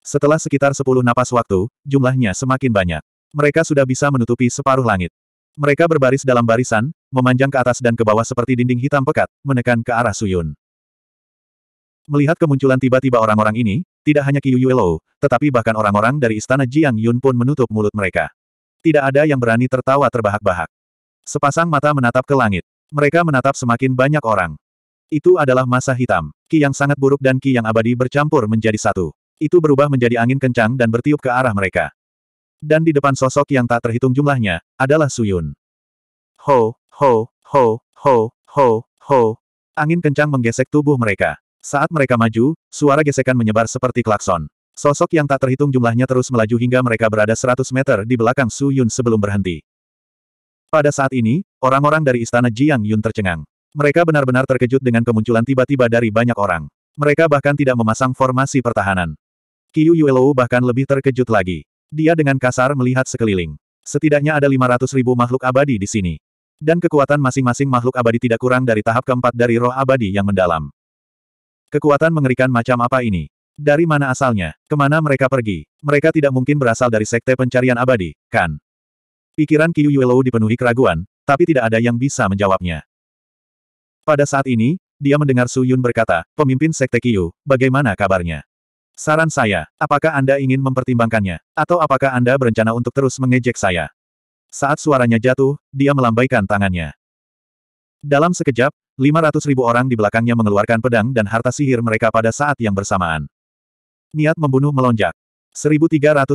Setelah sekitar sepuluh napas waktu, jumlahnya semakin banyak. Mereka sudah bisa menutupi separuh langit. Mereka berbaris dalam barisan, memanjang ke atas dan ke bawah seperti dinding hitam pekat, menekan ke arah Suyun. Melihat kemunculan tiba-tiba orang-orang ini, tidak hanya Qiu Yuelo, tetapi bahkan orang-orang dari istana Jiang Yun pun menutup mulut mereka. Tidak ada yang berani tertawa terbahak-bahak. Sepasang mata menatap ke langit. Mereka menatap semakin banyak orang. Itu adalah masa hitam. Ki yang sangat buruk dan ki yang abadi bercampur menjadi satu. Itu berubah menjadi angin kencang dan bertiup ke arah mereka. Dan di depan sosok yang tak terhitung jumlahnya, adalah Suyun. Ho, ho, ho, ho, ho, ho. Angin kencang menggesek tubuh mereka. Saat mereka maju, suara gesekan menyebar seperti klakson. Sosok yang tak terhitung jumlahnya terus melaju hingga mereka berada 100 meter di belakang Suyun sebelum berhenti. Pada saat ini, orang-orang dari istana Jiang Yun tercengang. Mereka benar-benar terkejut dengan kemunculan tiba-tiba dari banyak orang. Mereka bahkan tidak memasang formasi pertahanan. Qiu Yuelou bahkan lebih terkejut lagi. Dia dengan kasar melihat sekeliling. Setidaknya ada 500 ribu makhluk abadi di sini. Dan kekuatan masing-masing makhluk abadi tidak kurang dari tahap keempat dari roh abadi yang mendalam. Kekuatan mengerikan macam apa ini? Dari mana asalnya? Kemana mereka pergi? Mereka tidak mungkin berasal dari sekte pencarian abadi, kan? Pikiran Qiu Yuelo dipenuhi keraguan, tapi tidak ada yang bisa menjawabnya. Pada saat ini, dia mendengar Su Yun berkata, pemimpin Sekte Qiu, bagaimana kabarnya? Saran saya, apakah Anda ingin mempertimbangkannya, atau apakah Anda berencana untuk terus mengejek saya? Saat suaranya jatuh, dia melambaikan tangannya. Dalam sekejap, 500 ribu orang di belakangnya mengeluarkan pedang dan harta sihir mereka pada saat yang bersamaan. Niat membunuh melonjak. 1309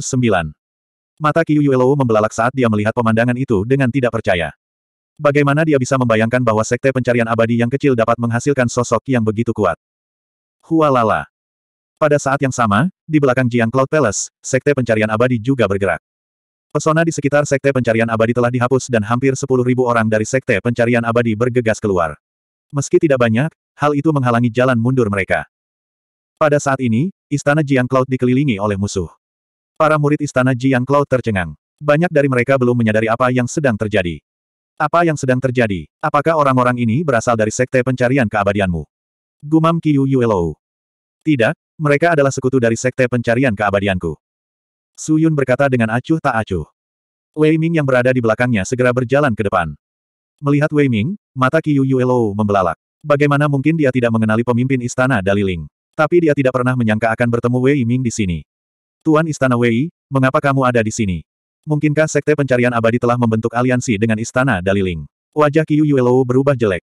Mata Qiu Yuelo membelalak saat dia melihat pemandangan itu dengan tidak percaya. Bagaimana dia bisa membayangkan bahwa sekte pencarian abadi yang kecil dapat menghasilkan sosok yang begitu kuat? Hualala. Pada saat yang sama, di belakang Jiang Cloud Palace, sekte pencarian abadi juga bergerak. Pesona di sekitar sekte pencarian abadi telah dihapus dan hampir 10.000 orang dari sekte pencarian abadi bergegas keluar. Meski tidak banyak, hal itu menghalangi jalan mundur mereka. Pada saat ini, istana Jiang Cloud dikelilingi oleh musuh. Para murid istana Jiang Cloud tercengang. Banyak dari mereka belum menyadari apa yang sedang terjadi. Apa yang sedang terjadi? Apakah orang-orang ini berasal dari sekte pencarian keabadianmu? Gumam Qiu Yuelou. Tidak, mereka adalah sekutu dari sekte pencarian keabadianku. Yun berkata dengan acuh tak acuh. Wei Ming yang berada di belakangnya segera berjalan ke depan. Melihat Wei Ming, mata Qiu Yuelou membelalak. Bagaimana mungkin dia tidak mengenali pemimpin istana Daliling? Tapi dia tidak pernah menyangka akan bertemu Wei Ming di sini. Tuan Istana Wei, mengapa kamu ada di sini? Mungkinkah Sekte Pencarian Abadi telah membentuk aliansi dengan Istana Daliling? Wajah Qiu Yuelo berubah jelek.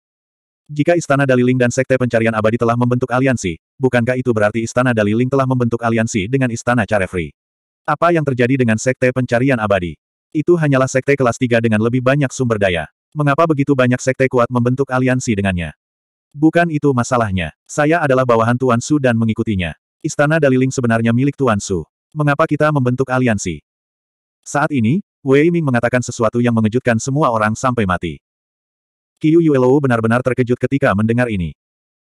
Jika Istana Daliling dan Sekte Pencarian Abadi telah membentuk aliansi, bukankah itu berarti Istana Daliling telah membentuk aliansi dengan Istana Carefree? Apa yang terjadi dengan Sekte Pencarian Abadi? Itu hanyalah Sekte kelas 3 dengan lebih banyak sumber daya. Mengapa begitu banyak Sekte kuat membentuk aliansi dengannya? Bukan itu masalahnya. Saya adalah bawahan Tuan Su dan mengikutinya. Istana Daliling sebenarnya milik Tuan Su mengapa kita membentuk aliansi? Saat ini, Wei Ming mengatakan sesuatu yang mengejutkan semua orang sampai mati. Qiu Yuelou benar-benar terkejut ketika mendengar ini.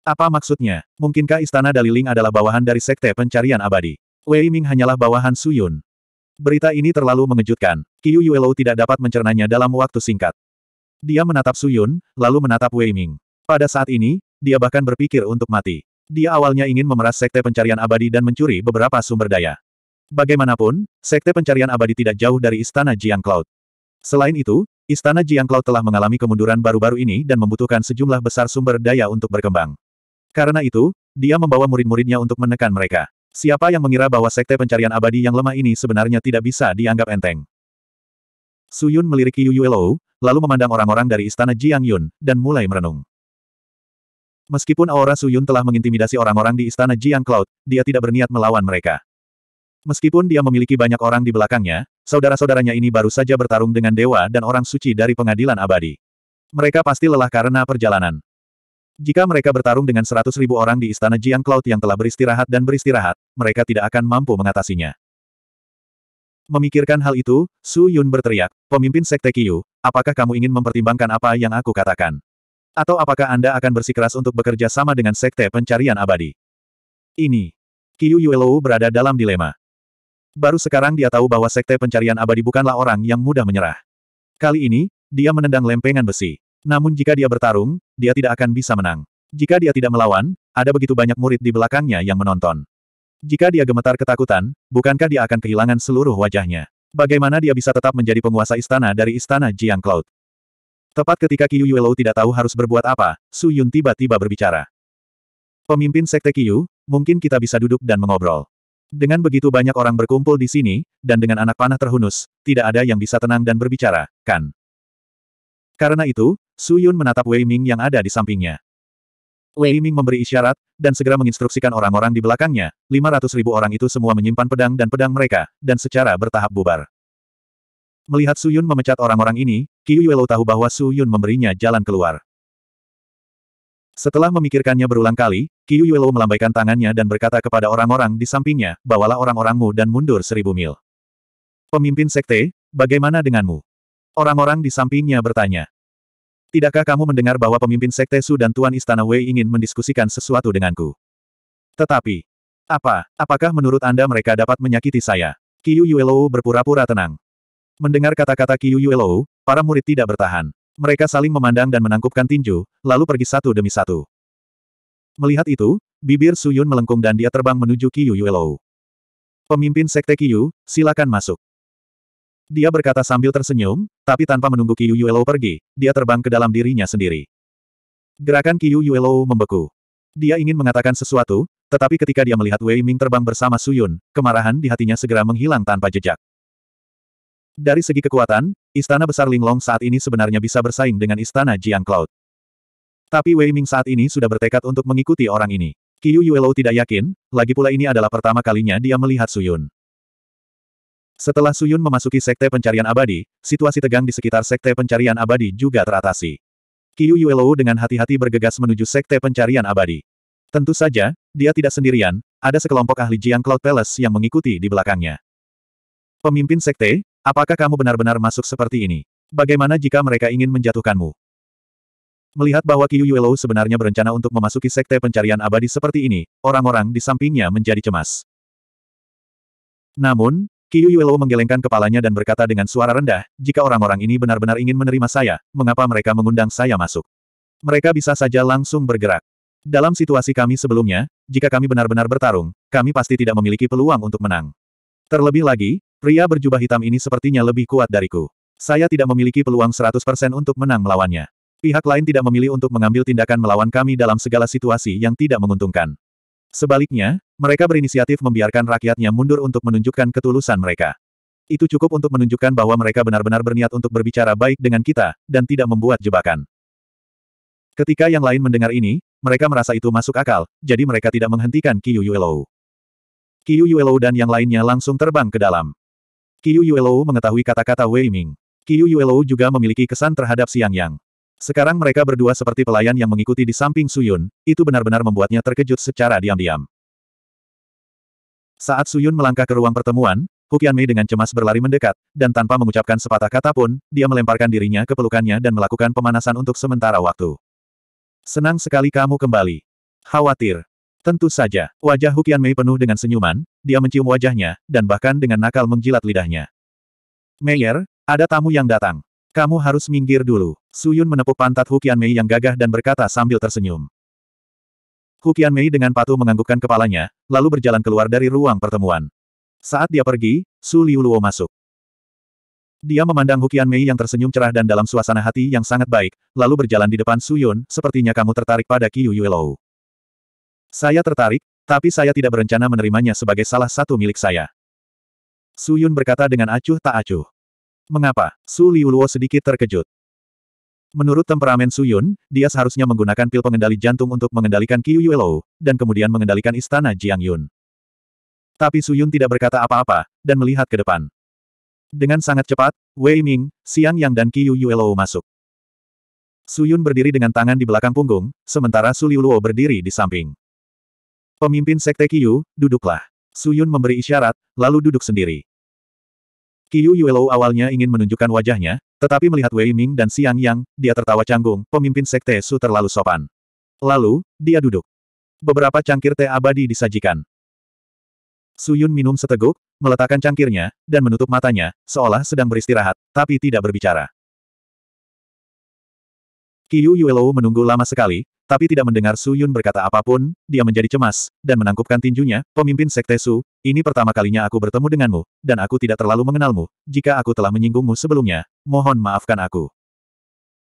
Apa maksudnya? Mungkinkah Istana Daliling adalah bawahan dari Sekte Pencarian Abadi? Wei Ming hanyalah bawahan Suyun. Berita ini terlalu mengejutkan. Qiu Yuelou tidak dapat mencernanya dalam waktu singkat. Dia menatap Suyun, lalu menatap Wei Ming. Pada saat ini, dia bahkan berpikir untuk mati. Dia awalnya ingin memeras sekte pencarian abadi dan mencuri beberapa sumber daya. Bagaimanapun, Sekte Pencarian Abadi tidak jauh dari Istana Jiang Cloud. Selain itu, Istana Jiang Cloud telah mengalami kemunduran baru-baru ini dan membutuhkan sejumlah besar sumber daya untuk berkembang. Karena itu, dia membawa murid-muridnya untuk menekan mereka. Siapa yang mengira bahwa Sekte Pencarian Abadi yang lemah ini sebenarnya tidak bisa dianggap enteng? Su Yun melirik Yu Yuelou, lalu memandang orang-orang dari Istana Jiang Yun, dan mulai merenung. Meskipun aura Su Yun telah mengintimidasi orang-orang di Istana Jiang Cloud, dia tidak berniat melawan mereka. Meskipun dia memiliki banyak orang di belakangnya, saudara-saudaranya ini baru saja bertarung dengan dewa dan orang suci dari pengadilan abadi. Mereka pasti lelah karena perjalanan. Jika mereka bertarung dengan seratus ribu orang di istana Jiang Cloud yang telah beristirahat dan beristirahat, mereka tidak akan mampu mengatasinya. Memikirkan hal itu, Su Yun berteriak, pemimpin Sekte Kiyu, apakah kamu ingin mempertimbangkan apa yang aku katakan? Atau apakah Anda akan bersikeras untuk bekerja sama dengan Sekte Pencarian Abadi? Ini. Kiyu Yuelou berada dalam dilema. Baru sekarang dia tahu bahwa sekte pencarian abadi bukanlah orang yang mudah menyerah. Kali ini, dia menendang lempengan besi. Namun jika dia bertarung, dia tidak akan bisa menang. Jika dia tidak melawan, ada begitu banyak murid di belakangnya yang menonton. Jika dia gemetar ketakutan, bukankah dia akan kehilangan seluruh wajahnya? Bagaimana dia bisa tetap menjadi penguasa istana dari istana Jiang Cloud? Tepat ketika Qiu Yuelo tidak tahu harus berbuat apa, Su Yun tiba-tiba berbicara. Pemimpin Sekte Qiu, mungkin kita bisa duduk dan mengobrol. Dengan begitu banyak orang berkumpul di sini, dan dengan anak panah terhunus, tidak ada yang bisa tenang dan berbicara, kan? Karena itu, Su Yun menatap Wei Ming yang ada di sampingnya. Wei Ming memberi isyarat, dan segera menginstruksikan orang-orang di belakangnya, 500 ribu orang itu semua menyimpan pedang dan pedang mereka, dan secara bertahap bubar. Melihat Su Yun memecat orang-orang ini, Qiu Yuelo tahu bahwa Su Yun memberinya jalan keluar. Setelah memikirkannya berulang kali, Qiu Yuelo melambaikan tangannya dan berkata kepada orang-orang di sampingnya, bawalah orang-orangmu dan mundur seribu mil. Pemimpin sekte, bagaimana denganmu? Orang-orang di sampingnya bertanya. Tidakkah kamu mendengar bahwa pemimpin sekte Su dan Tuan Istana Wei ingin mendiskusikan sesuatu denganku? Tetapi, apa, apakah menurut Anda mereka dapat menyakiti saya? Qiu Yuelo berpura-pura tenang. Mendengar kata-kata Qiu Yuelo, para murid tidak bertahan. Mereka saling memandang dan menangkupkan tinju, lalu pergi satu demi satu. Melihat itu, bibir Suyun melengkung dan dia terbang menuju Qiyu Yuelou. Pemimpin Sekte Qiyu, silakan masuk. Dia berkata sambil tersenyum, tapi tanpa menunggu Qiyu Yuelou pergi, dia terbang ke dalam dirinya sendiri. Gerakan Qiyu Yuelou membeku. Dia ingin mengatakan sesuatu, tetapi ketika dia melihat Wei Ming terbang bersama Suyun, kemarahan di hatinya segera menghilang tanpa jejak. Dari segi kekuatan, Istana Besar Linglong saat ini sebenarnya bisa bersaing dengan Istana Jiang Cloud. Tapi Wei Ming saat ini sudah bertekad untuk mengikuti orang ini. Qiu Yuelo tidak yakin, lagi pula ini adalah pertama kalinya dia melihat Suyun. Setelah Suyun memasuki Sekte Pencarian Abadi, situasi tegang di sekitar Sekte Pencarian Abadi juga teratasi. Qiu Yuelo dengan hati-hati bergegas menuju Sekte Pencarian Abadi. Tentu saja, dia tidak sendirian, ada sekelompok ahli Jiang Cloud Palace yang mengikuti di belakangnya. Pemimpin sekte, Apakah kamu benar-benar masuk seperti ini? Bagaimana jika mereka ingin menjatuhkanmu? Melihat bahwa Qiu Yuelou sebenarnya berencana untuk memasuki sekte pencarian abadi seperti ini, orang-orang di sampingnya menjadi cemas. Namun, Qiu Yuelou menggelengkan kepalanya dan berkata dengan suara rendah, jika orang-orang ini benar-benar ingin menerima saya, mengapa mereka mengundang saya masuk? Mereka bisa saja langsung bergerak. Dalam situasi kami sebelumnya, jika kami benar-benar bertarung, kami pasti tidak memiliki peluang untuk menang. Terlebih lagi, Pria berjubah hitam ini sepertinya lebih kuat dariku. Saya tidak memiliki peluang 100% untuk menang melawannya. Pihak lain tidak memilih untuk mengambil tindakan melawan kami dalam segala situasi yang tidak menguntungkan. Sebaliknya, mereka berinisiatif membiarkan rakyatnya mundur untuk menunjukkan ketulusan mereka. Itu cukup untuk menunjukkan bahwa mereka benar-benar berniat untuk berbicara baik dengan kita, dan tidak membuat jebakan. Ketika yang lain mendengar ini, mereka merasa itu masuk akal, jadi mereka tidak menghentikan Qiu Yuelou. Qiu Yuelou dan yang lainnya langsung terbang ke dalam. Qiu Yuelou mengetahui kata-kata Wei Ming. Qiu Yuelou juga memiliki kesan terhadap Siang Yang. Sekarang mereka berdua seperti pelayan yang mengikuti di samping Suyun, itu benar-benar membuatnya terkejut secara diam-diam. Saat Suyun melangkah ke ruang pertemuan, Hukian Mei dengan cemas berlari mendekat, dan tanpa mengucapkan sepatah kata pun, dia melemparkan dirinya ke pelukannya dan melakukan pemanasan untuk sementara waktu. Senang sekali kamu kembali. Khawatir, Tentu saja, wajah Hukian Mei penuh dengan senyuman, dia mencium wajahnya, dan bahkan dengan nakal menjilat lidahnya. Meyer, ada tamu yang datang. Kamu harus minggir dulu. Suyun menepuk pantat Hukian Mei yang gagah dan berkata sambil tersenyum. Hukian Mei dengan patuh menganggukkan kepalanya, lalu berjalan keluar dari ruang pertemuan. Saat dia pergi, Su Liuluo masuk. Dia memandang Hukian Mei yang tersenyum cerah dan dalam suasana hati yang sangat baik, lalu berjalan di depan Suyun, sepertinya kamu tertarik pada Qiyu Yuelou. Saya tertarik, tapi saya tidak berencana menerimanya sebagai salah satu milik saya. Su Yun berkata dengan acuh tak acuh. Mengapa? Su Liuluo sedikit terkejut. Menurut temperamen Su Yun, dia seharusnya menggunakan pil pengendali jantung untuk mengendalikan Qiu Yuelou, dan kemudian mengendalikan istana Jiang Yun. Tapi Su Yun tidak berkata apa-apa, dan melihat ke depan. Dengan sangat cepat, Wei Ming, Xiang Yang dan Qiu Yuelou masuk. Su Yun berdiri dengan tangan di belakang punggung, sementara Su Liuluo berdiri di samping. Pemimpin Sekte Kiyu, duduklah. Suyun memberi isyarat, lalu duduk sendiri. Kiyu Yuelo awalnya ingin menunjukkan wajahnya, tetapi melihat Wei Ming dan Xiang Yang, dia tertawa canggung, pemimpin Sekte Su terlalu sopan. Lalu, dia duduk. Beberapa cangkir teh abadi disajikan. Suyun minum seteguk, meletakkan cangkirnya, dan menutup matanya, seolah sedang beristirahat, tapi tidak berbicara. Kiyu Yuelo menunggu lama sekali, tapi tidak mendengar Su Yun berkata apapun, dia menjadi cemas, dan menangkupkan tinjunya, pemimpin Sekte Su, ini pertama kalinya aku bertemu denganmu, dan aku tidak terlalu mengenalmu, jika aku telah menyinggungmu sebelumnya, mohon maafkan aku.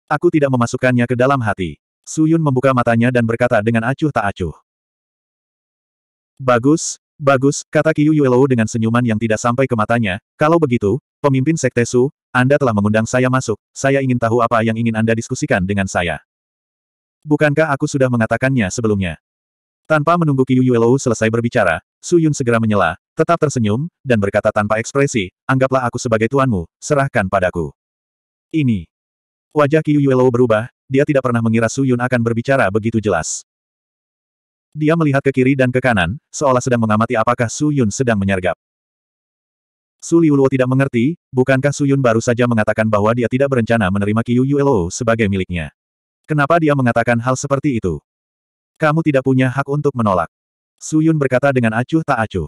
Aku tidak memasukkannya ke dalam hati. Su Yun membuka matanya dan berkata dengan acuh tak acuh. Bagus, bagus, kata Qiu Yuelou dengan senyuman yang tidak sampai ke matanya, kalau begitu, pemimpin Sekte Su, Anda telah mengundang saya masuk, saya ingin tahu apa yang ingin Anda diskusikan dengan saya. Bukankah aku sudah mengatakannya sebelumnya? Tanpa menunggu Qiu Yuelou selesai berbicara, Su Yun segera menyela, tetap tersenyum, dan berkata tanpa ekspresi, anggaplah aku sebagai tuanmu, serahkan padaku. Ini. Wajah Qiu Yuelou berubah, dia tidak pernah mengira Su Yun akan berbicara begitu jelas. Dia melihat ke kiri dan ke kanan, seolah sedang mengamati apakah Su Yun sedang menyergap. Su Liuluo tidak mengerti, bukankah Su Yun baru saja mengatakan bahwa dia tidak berencana menerima Qiu Yuelou sebagai miliknya. Kenapa dia mengatakan hal seperti itu? Kamu tidak punya hak untuk menolak. Su Yun berkata dengan acuh tak acuh.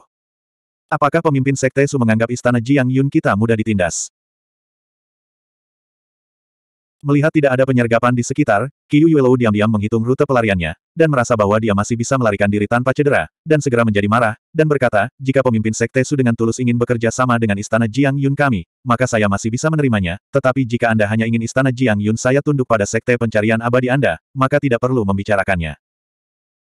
Apakah pemimpin Sekte Su menganggap istana Jiang Yun kita mudah ditindas? Melihat tidak ada penyergapan di sekitar, Qiu Yuelou diam-diam menghitung rute pelariannya, dan merasa bahwa dia masih bisa melarikan diri tanpa cedera, dan segera menjadi marah, dan berkata, jika pemimpin Sekte Su dengan tulus ingin bekerja sama dengan Istana Jiang Yun kami, maka saya masih bisa menerimanya, tetapi jika Anda hanya ingin Istana Jiang Yun saya tunduk pada Sekte Pencarian Abadi Anda, maka tidak perlu membicarakannya.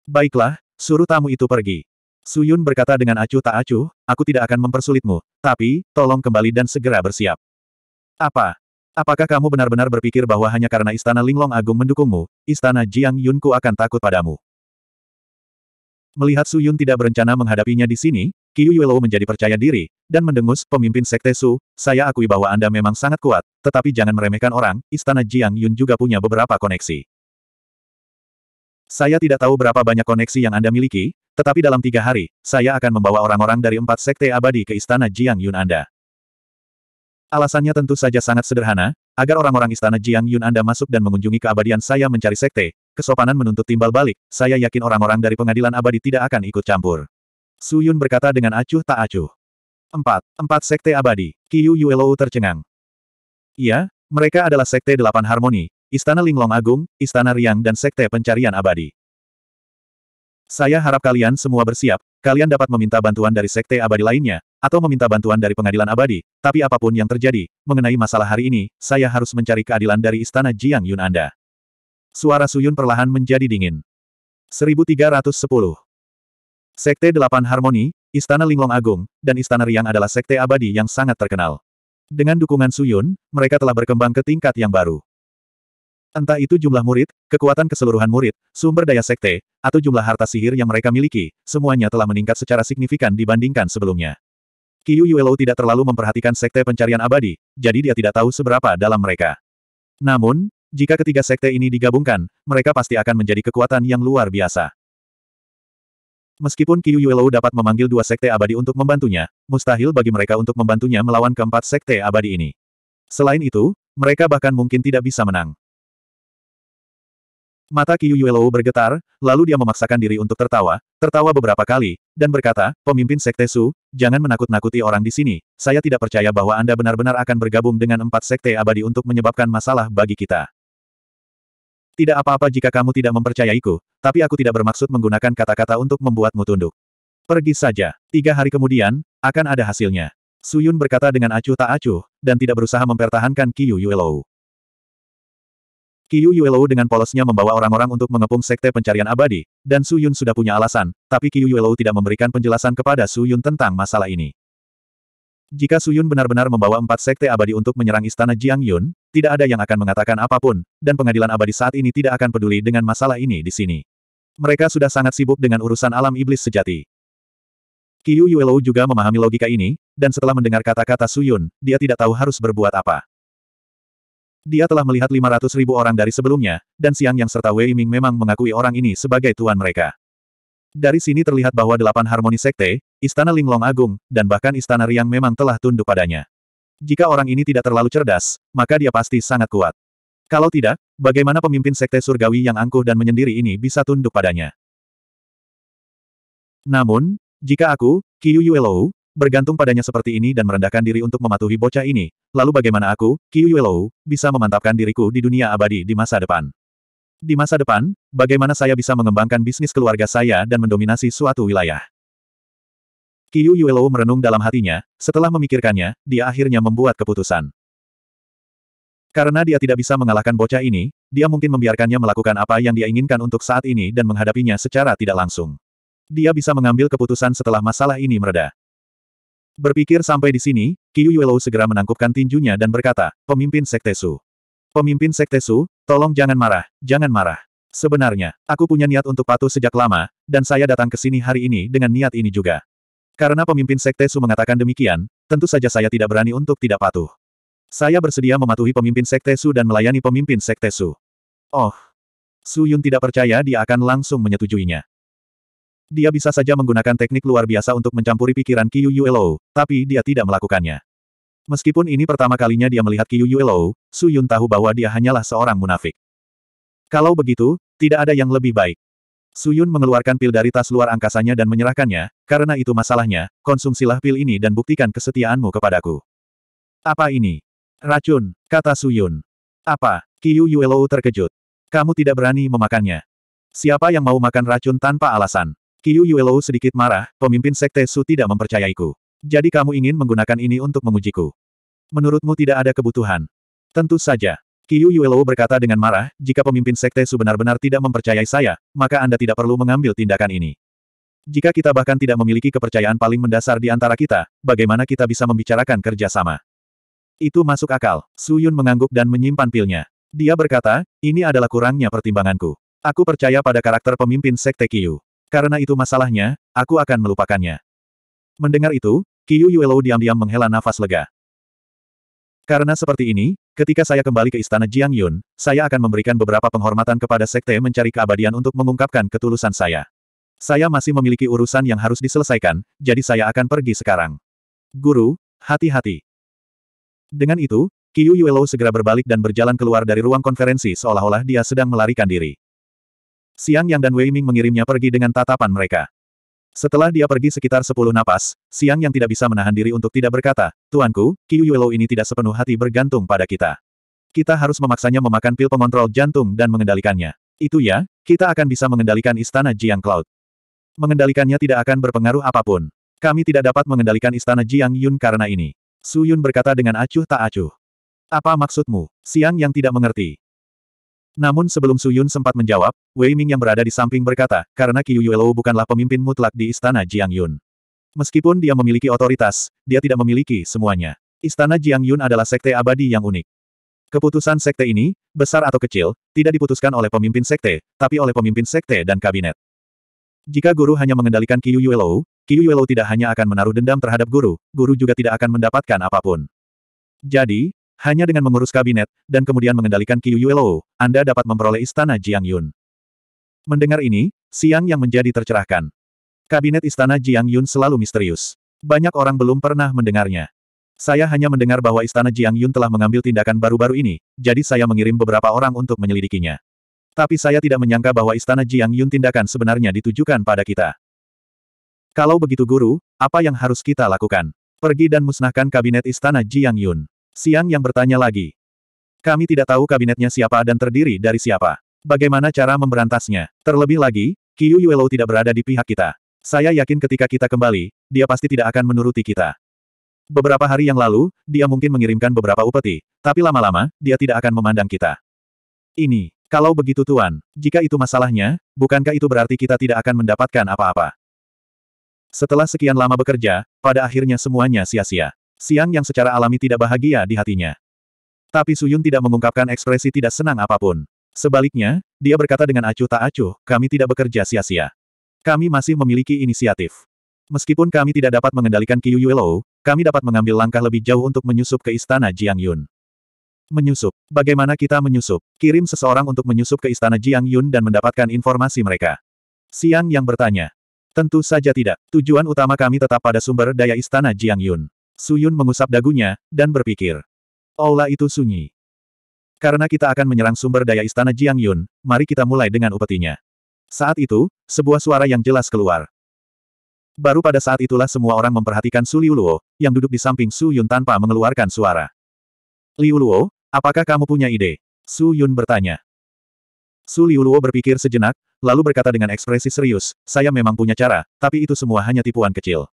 Baiklah, suruh tamu itu pergi. Su Yun berkata dengan acuh tak acuh, aku tidak akan mempersulitmu, tapi, tolong kembali dan segera bersiap. Apa? Apakah kamu benar-benar berpikir bahwa hanya karena istana Linglong Agung mendukungmu, istana Jiang Yunku akan takut padamu? Melihat Su Yun tidak berencana menghadapinya di sini, Qiu Yuelo menjadi percaya diri, dan mendengus, pemimpin Sekte Su, saya akui bahwa Anda memang sangat kuat, tetapi jangan meremehkan orang, istana Jiang Yun juga punya beberapa koneksi. Saya tidak tahu berapa banyak koneksi yang Anda miliki, tetapi dalam tiga hari, saya akan membawa orang-orang dari empat sekte abadi ke istana Jiang Yun Anda. Alasannya tentu saja sangat sederhana, agar orang-orang istana Jiang Yun Anda masuk dan mengunjungi keabadian saya mencari sekte, kesopanan menuntut timbal balik, saya yakin orang-orang dari pengadilan abadi tidak akan ikut campur. Su Yun berkata dengan acuh tak acuh. Empat, empat sekte abadi, Qiu Yuelou tercengang. Iya, mereka adalah sekte delapan harmoni, Istana Linglong Agung, Istana Riang dan Sekte Pencarian Abadi. Saya harap kalian semua bersiap, kalian dapat meminta bantuan dari sekte abadi lainnya, atau meminta bantuan dari pengadilan abadi, tapi apapun yang terjadi, mengenai masalah hari ini, saya harus mencari keadilan dari istana Jiang Yun Anda. Suara Suyun perlahan menjadi dingin. 1310 Sekte Delapan Harmoni, Istana Linglong Agung, dan Istana Riang adalah sekte abadi yang sangat terkenal. Dengan dukungan Suyun, mereka telah berkembang ke tingkat yang baru. Entah itu jumlah murid, kekuatan keseluruhan murid, sumber daya sekte, atau jumlah harta sihir yang mereka miliki, semuanya telah meningkat secara signifikan dibandingkan sebelumnya. Qiu Yuelo tidak terlalu memperhatikan sekte pencarian abadi, jadi dia tidak tahu seberapa dalam mereka. Namun, jika ketiga sekte ini digabungkan, mereka pasti akan menjadi kekuatan yang luar biasa. Meskipun Qiu Yuelo dapat memanggil dua sekte abadi untuk membantunya, mustahil bagi mereka untuk membantunya melawan keempat sekte abadi ini. Selain itu, mereka bahkan mungkin tidak bisa menang. Mata Qiu Yuelou bergetar, lalu dia memaksakan diri untuk tertawa, tertawa beberapa kali, dan berkata, pemimpin Sekte Su, jangan menakut-nakuti orang di sini, saya tidak percaya bahwa Anda benar-benar akan bergabung dengan empat Sekte Abadi untuk menyebabkan masalah bagi kita. Tidak apa-apa jika kamu tidak mempercayaiku, tapi aku tidak bermaksud menggunakan kata-kata untuk membuatmu tunduk. Pergi saja. Tiga hari kemudian, akan ada hasilnya. Suyun berkata dengan acuh tak acuh, dan tidak berusaha mempertahankan Qiu Yuelou. Qiu Yuelou dengan polosnya membawa orang-orang untuk mengepung sekte pencarian abadi, dan Su Yun sudah punya alasan, tapi Qiu Yuelou tidak memberikan penjelasan kepada Su Yun tentang masalah ini. Jika Su Yun benar-benar membawa empat sekte abadi untuk menyerang istana Jiang Yun, tidak ada yang akan mengatakan apapun, dan pengadilan abadi saat ini tidak akan peduli dengan masalah ini di sini. Mereka sudah sangat sibuk dengan urusan alam iblis sejati. Qiu Yuelou juga memahami logika ini, dan setelah mendengar kata-kata Su Yun, dia tidak tahu harus berbuat apa. Dia telah melihat 500 ribu orang dari sebelumnya, dan Siang Yang serta Wei Ming memang mengakui orang ini sebagai tuan mereka. Dari sini terlihat bahwa delapan harmoni sekte, Istana Linglong Agung, dan bahkan Istana Riang memang telah tunduk padanya. Jika orang ini tidak terlalu cerdas, maka dia pasti sangat kuat. Kalau tidak, bagaimana pemimpin sekte surgawi yang angkuh dan menyendiri ini bisa tunduk padanya? Namun, jika aku, Qiyu Yuelou, bergantung padanya seperti ini dan merendahkan diri untuk mematuhi bocah ini, lalu bagaimana aku, Qiu Lou, bisa memantapkan diriku di dunia abadi di masa depan? Di masa depan, bagaimana saya bisa mengembangkan bisnis keluarga saya dan mendominasi suatu wilayah? Qiu Yuelou merenung dalam hatinya, setelah memikirkannya, dia akhirnya membuat keputusan. Karena dia tidak bisa mengalahkan bocah ini, dia mungkin membiarkannya melakukan apa yang dia inginkan untuk saat ini dan menghadapinya secara tidak langsung. Dia bisa mengambil keputusan setelah masalah ini mereda. Berpikir sampai di sini, Ki Yuelou segera menangkupkan tinjunya dan berkata, Pemimpin Sekte Su. Pemimpin Sekte Su, tolong jangan marah, jangan marah. Sebenarnya, aku punya niat untuk patuh sejak lama, dan saya datang ke sini hari ini dengan niat ini juga. Karena pemimpin Sekte Su mengatakan demikian, tentu saja saya tidak berani untuk tidak patuh. Saya bersedia mematuhi pemimpin Sekte Su dan melayani pemimpin Sekte Su. Oh. Su Yun tidak percaya dia akan langsung menyetujuinya. Dia bisa saja menggunakan teknik luar biasa untuk mencampuri pikiran Qiu Yuelou, tapi dia tidak melakukannya. Meskipun ini pertama kalinya dia melihat Qiu Yuelou, Su Yun tahu bahwa dia hanyalah seorang munafik. Kalau begitu, tidak ada yang lebih baik. Su Yun mengeluarkan pil dari tas luar angkasanya dan menyerahkannya, karena itu masalahnya, konsumsilah pil ini dan buktikan kesetiaanmu kepadaku. Apa ini? Racun, kata Su Yun. Apa? Qiu Yuelou terkejut. Kamu tidak berani memakannya. Siapa yang mau makan racun tanpa alasan? Qiu Yuelou sedikit marah, pemimpin Sekte Su tidak mempercayaiku. Jadi kamu ingin menggunakan ini untuk mengujiku. Menurutmu tidak ada kebutuhan. Tentu saja. Qiu Yuelou berkata dengan marah, jika pemimpin Sekte Su benar-benar tidak mempercayai saya, maka Anda tidak perlu mengambil tindakan ini. Jika kita bahkan tidak memiliki kepercayaan paling mendasar di antara kita, bagaimana kita bisa membicarakan kerjasama? Itu masuk akal. Su Yun mengangguk dan menyimpan pilnya. Dia berkata, ini adalah kurangnya pertimbanganku. Aku percaya pada karakter pemimpin Sekte Qiu. Karena itu masalahnya, aku akan melupakannya. Mendengar itu, Qiyu Yuelo diam-diam menghela nafas lega. Karena seperti ini, ketika saya kembali ke istana Jiang Yun, saya akan memberikan beberapa penghormatan kepada sekte mencari keabadian untuk mengungkapkan ketulusan saya. Saya masih memiliki urusan yang harus diselesaikan, jadi saya akan pergi sekarang. Guru, hati-hati. Dengan itu, Qiyu Yuelo segera berbalik dan berjalan keluar dari ruang konferensi seolah-olah dia sedang melarikan diri. Siang Yang dan Wei Ming mengirimnya pergi dengan tatapan mereka. Setelah dia pergi sekitar sepuluh napas, Siang Yang tidak bisa menahan diri untuk tidak berkata, Tuanku, Qiu Yuelo ini tidak sepenuh hati bergantung pada kita. Kita harus memaksanya memakan pil pengontrol jantung dan mengendalikannya. Itu ya, kita akan bisa mengendalikan istana Jiang Cloud. Mengendalikannya tidak akan berpengaruh apapun. Kami tidak dapat mengendalikan istana Jiang Yun karena ini. Su Yun berkata dengan acuh tak acuh. Apa maksudmu? Siang yang tidak mengerti. Namun sebelum Suyun sempat menjawab, Wei Ming yang berada di samping berkata, karena Qiu Yuelou bukanlah pemimpin mutlak di istana Jiang Yun. Meskipun dia memiliki otoritas, dia tidak memiliki semuanya. Istana Jiang Yun adalah sekte abadi yang unik. Keputusan sekte ini, besar atau kecil, tidak diputuskan oleh pemimpin sekte, tapi oleh pemimpin sekte dan kabinet. Jika guru hanya mengendalikan Qiu Yuelou, Qiu Yuelou tidak hanya akan menaruh dendam terhadap guru, guru juga tidak akan mendapatkan apapun. Jadi, hanya dengan mengurus kabinet, dan kemudian mengendalikan Qiu Yuelo, Anda dapat memperoleh istana Jiang Yun. Mendengar ini, Siang yang menjadi tercerahkan. Kabinet istana Jiang Yun selalu misterius. Banyak orang belum pernah mendengarnya. Saya hanya mendengar bahwa istana Jiang Yun telah mengambil tindakan baru-baru ini, jadi saya mengirim beberapa orang untuk menyelidikinya. Tapi saya tidak menyangka bahwa istana Jiang Yun tindakan sebenarnya ditujukan pada kita. Kalau begitu guru, apa yang harus kita lakukan? Pergi dan musnahkan kabinet istana Jiang Yun. Siang yang bertanya lagi. Kami tidak tahu kabinetnya siapa dan terdiri dari siapa. Bagaimana cara memberantasnya? Terlebih lagi, Qiu Yuelou tidak berada di pihak kita. Saya yakin ketika kita kembali, dia pasti tidak akan menuruti kita. Beberapa hari yang lalu, dia mungkin mengirimkan beberapa upeti, tapi lama-lama, dia tidak akan memandang kita. Ini, kalau begitu Tuan, jika itu masalahnya, bukankah itu berarti kita tidak akan mendapatkan apa-apa? Setelah sekian lama bekerja, pada akhirnya semuanya sia-sia. Siang yang secara alami tidak bahagia di hatinya. Tapi Suyun tidak mengungkapkan ekspresi tidak senang apapun. Sebaliknya, dia berkata dengan acuh tak acuh, kami tidak bekerja sia-sia. Kami masih memiliki inisiatif. Meskipun kami tidak dapat mengendalikan Qiu Yuelo, kami dapat mengambil langkah lebih jauh untuk menyusup ke istana Jiang Yun. Menyusup. Bagaimana kita menyusup? Kirim seseorang untuk menyusup ke istana Jiang Yun dan mendapatkan informasi mereka. Siang yang bertanya. Tentu saja tidak. Tujuan utama kami tetap pada sumber daya istana Jiang Yun. Suyun mengusap dagunya, dan berpikir. Aula itu sunyi. Karena kita akan menyerang sumber daya istana Jiang Yun, mari kita mulai dengan upetinya. Saat itu, sebuah suara yang jelas keluar. Baru pada saat itulah semua orang memperhatikan Su Liuluo, yang duduk di samping Su Yun tanpa mengeluarkan suara. Liuluo, apakah kamu punya ide? Su Yun bertanya. Su Liuluo berpikir sejenak, lalu berkata dengan ekspresi serius, saya memang punya cara, tapi itu semua hanya tipuan kecil.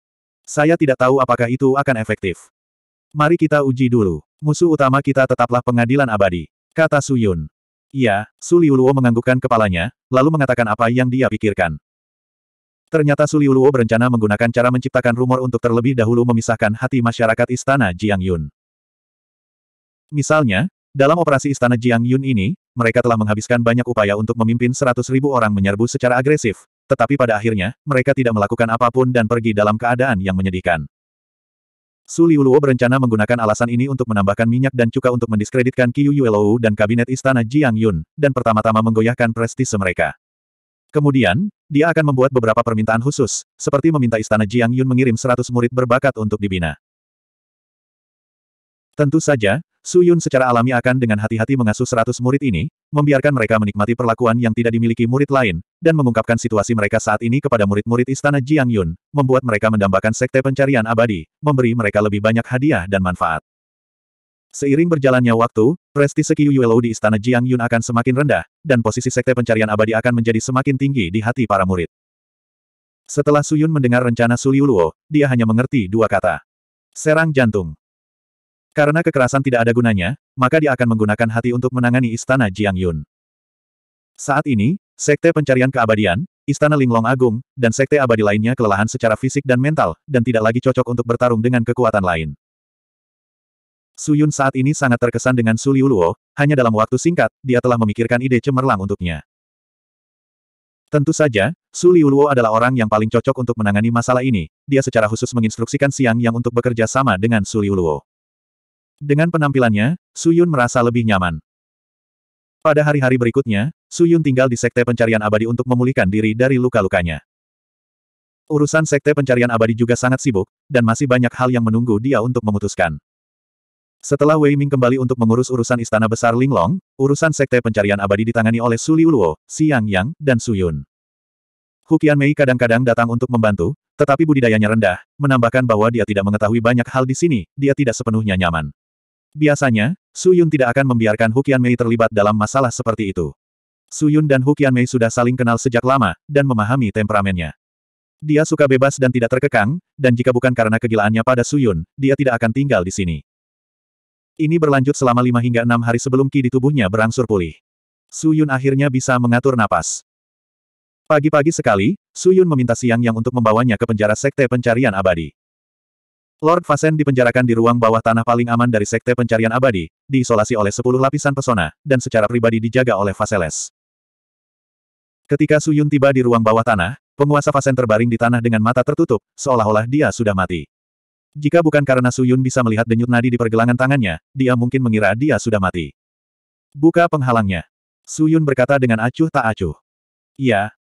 Saya tidak tahu apakah itu akan efektif. Mari kita uji dulu. Musuh utama kita tetaplah pengadilan abadi. Kata Suyun. Iya, Suliuluo menganggukkan kepalanya, lalu mengatakan apa yang dia pikirkan. Ternyata Suliuluo berencana menggunakan cara menciptakan rumor untuk terlebih dahulu memisahkan hati masyarakat istana Jiang Yun. Misalnya, dalam operasi istana Jiang Yun ini, mereka telah menghabiskan banyak upaya untuk memimpin 100.000 orang menyerbu secara agresif, tetapi pada akhirnya, mereka tidak melakukan apapun dan pergi dalam keadaan yang menyedihkan. Su Liuluo berencana menggunakan alasan ini untuk menambahkan minyak dan cuka untuk mendiskreditkan Qiu Yuelou dan kabinet istana Jiang Yun, dan pertama-tama menggoyahkan prestise mereka. Kemudian, dia akan membuat beberapa permintaan khusus, seperti meminta istana Jiang Yun mengirim 100 murid berbakat untuk dibina. Tentu saja, Su Yun secara alami akan dengan hati-hati mengasuh seratus murid ini, membiarkan mereka menikmati perlakuan yang tidak dimiliki murid lain, dan mengungkapkan situasi mereka saat ini kepada murid-murid istana Jiang Yun, membuat mereka mendambakan sekte pencarian abadi, memberi mereka lebih banyak hadiah dan manfaat. Seiring berjalannya waktu, prestise Qiyuelo di istana Jiang Yun akan semakin rendah, dan posisi sekte pencarian abadi akan menjadi semakin tinggi di hati para murid. Setelah Su Yun mendengar rencana Su Liuluo, dia hanya mengerti dua kata. Serang jantung. Karena kekerasan tidak ada gunanya, maka dia akan menggunakan hati untuk menangani istana Jiang Yun. Saat ini, Sekte Pencarian Keabadian, Istana Linglong Agung, dan Sekte Abadi lainnya kelelahan secara fisik dan mental, dan tidak lagi cocok untuk bertarung dengan kekuatan lain. Su Yun saat ini sangat terkesan dengan Su Liu Luo, hanya dalam waktu singkat, dia telah memikirkan ide cemerlang untuknya. Tentu saja, Su Liu Luo adalah orang yang paling cocok untuk menangani masalah ini, dia secara khusus menginstruksikan Siang Yang untuk bekerja sama dengan Su Liu Luo. Dengan penampilannya, Suyun merasa lebih nyaman. Pada hari-hari berikutnya, Suyun tinggal di Sekte Pencarian Abadi untuk memulihkan diri dari luka-lukanya. Urusan Sekte Pencarian Abadi juga sangat sibuk, dan masih banyak hal yang menunggu dia untuk memutuskan. Setelah Wei Ming kembali untuk mengurus urusan Istana Besar Linglong, urusan Sekte Pencarian Abadi ditangani oleh Su Liuluo, Siang Yang, dan Suyun. Hukian Mei kadang-kadang datang untuk membantu, tetapi budidayanya rendah, menambahkan bahwa dia tidak mengetahui banyak hal di sini, dia tidak sepenuhnya nyaman. Biasanya, Su Yun tidak akan membiarkan Hukian Mei terlibat dalam masalah seperti itu. Su Yun dan Hukian Mei sudah saling kenal sejak lama, dan memahami temperamennya. Dia suka bebas dan tidak terkekang, dan jika bukan karena kegilaannya pada Su Yun, dia tidak akan tinggal di sini. Ini berlanjut selama lima hingga enam hari sebelum ki di tubuhnya berangsur pulih. Su Yun akhirnya bisa mengatur napas. Pagi-pagi sekali, Su Yun meminta Siang Yang untuk membawanya ke penjara Sekte Pencarian Abadi. Lord Fasen dipenjarakan di ruang bawah tanah paling aman dari Sekte Pencarian Abadi, diisolasi oleh sepuluh lapisan pesona, dan secara pribadi dijaga oleh Faseles. Ketika Suyun tiba di ruang bawah tanah, penguasa Fasen terbaring di tanah dengan mata tertutup, seolah-olah dia sudah mati. Jika bukan karena Suyun bisa melihat denyut nadi di pergelangan tangannya, dia mungkin mengira dia sudah mati. Buka penghalangnya. Suyun berkata dengan acuh tak acuh. Iya,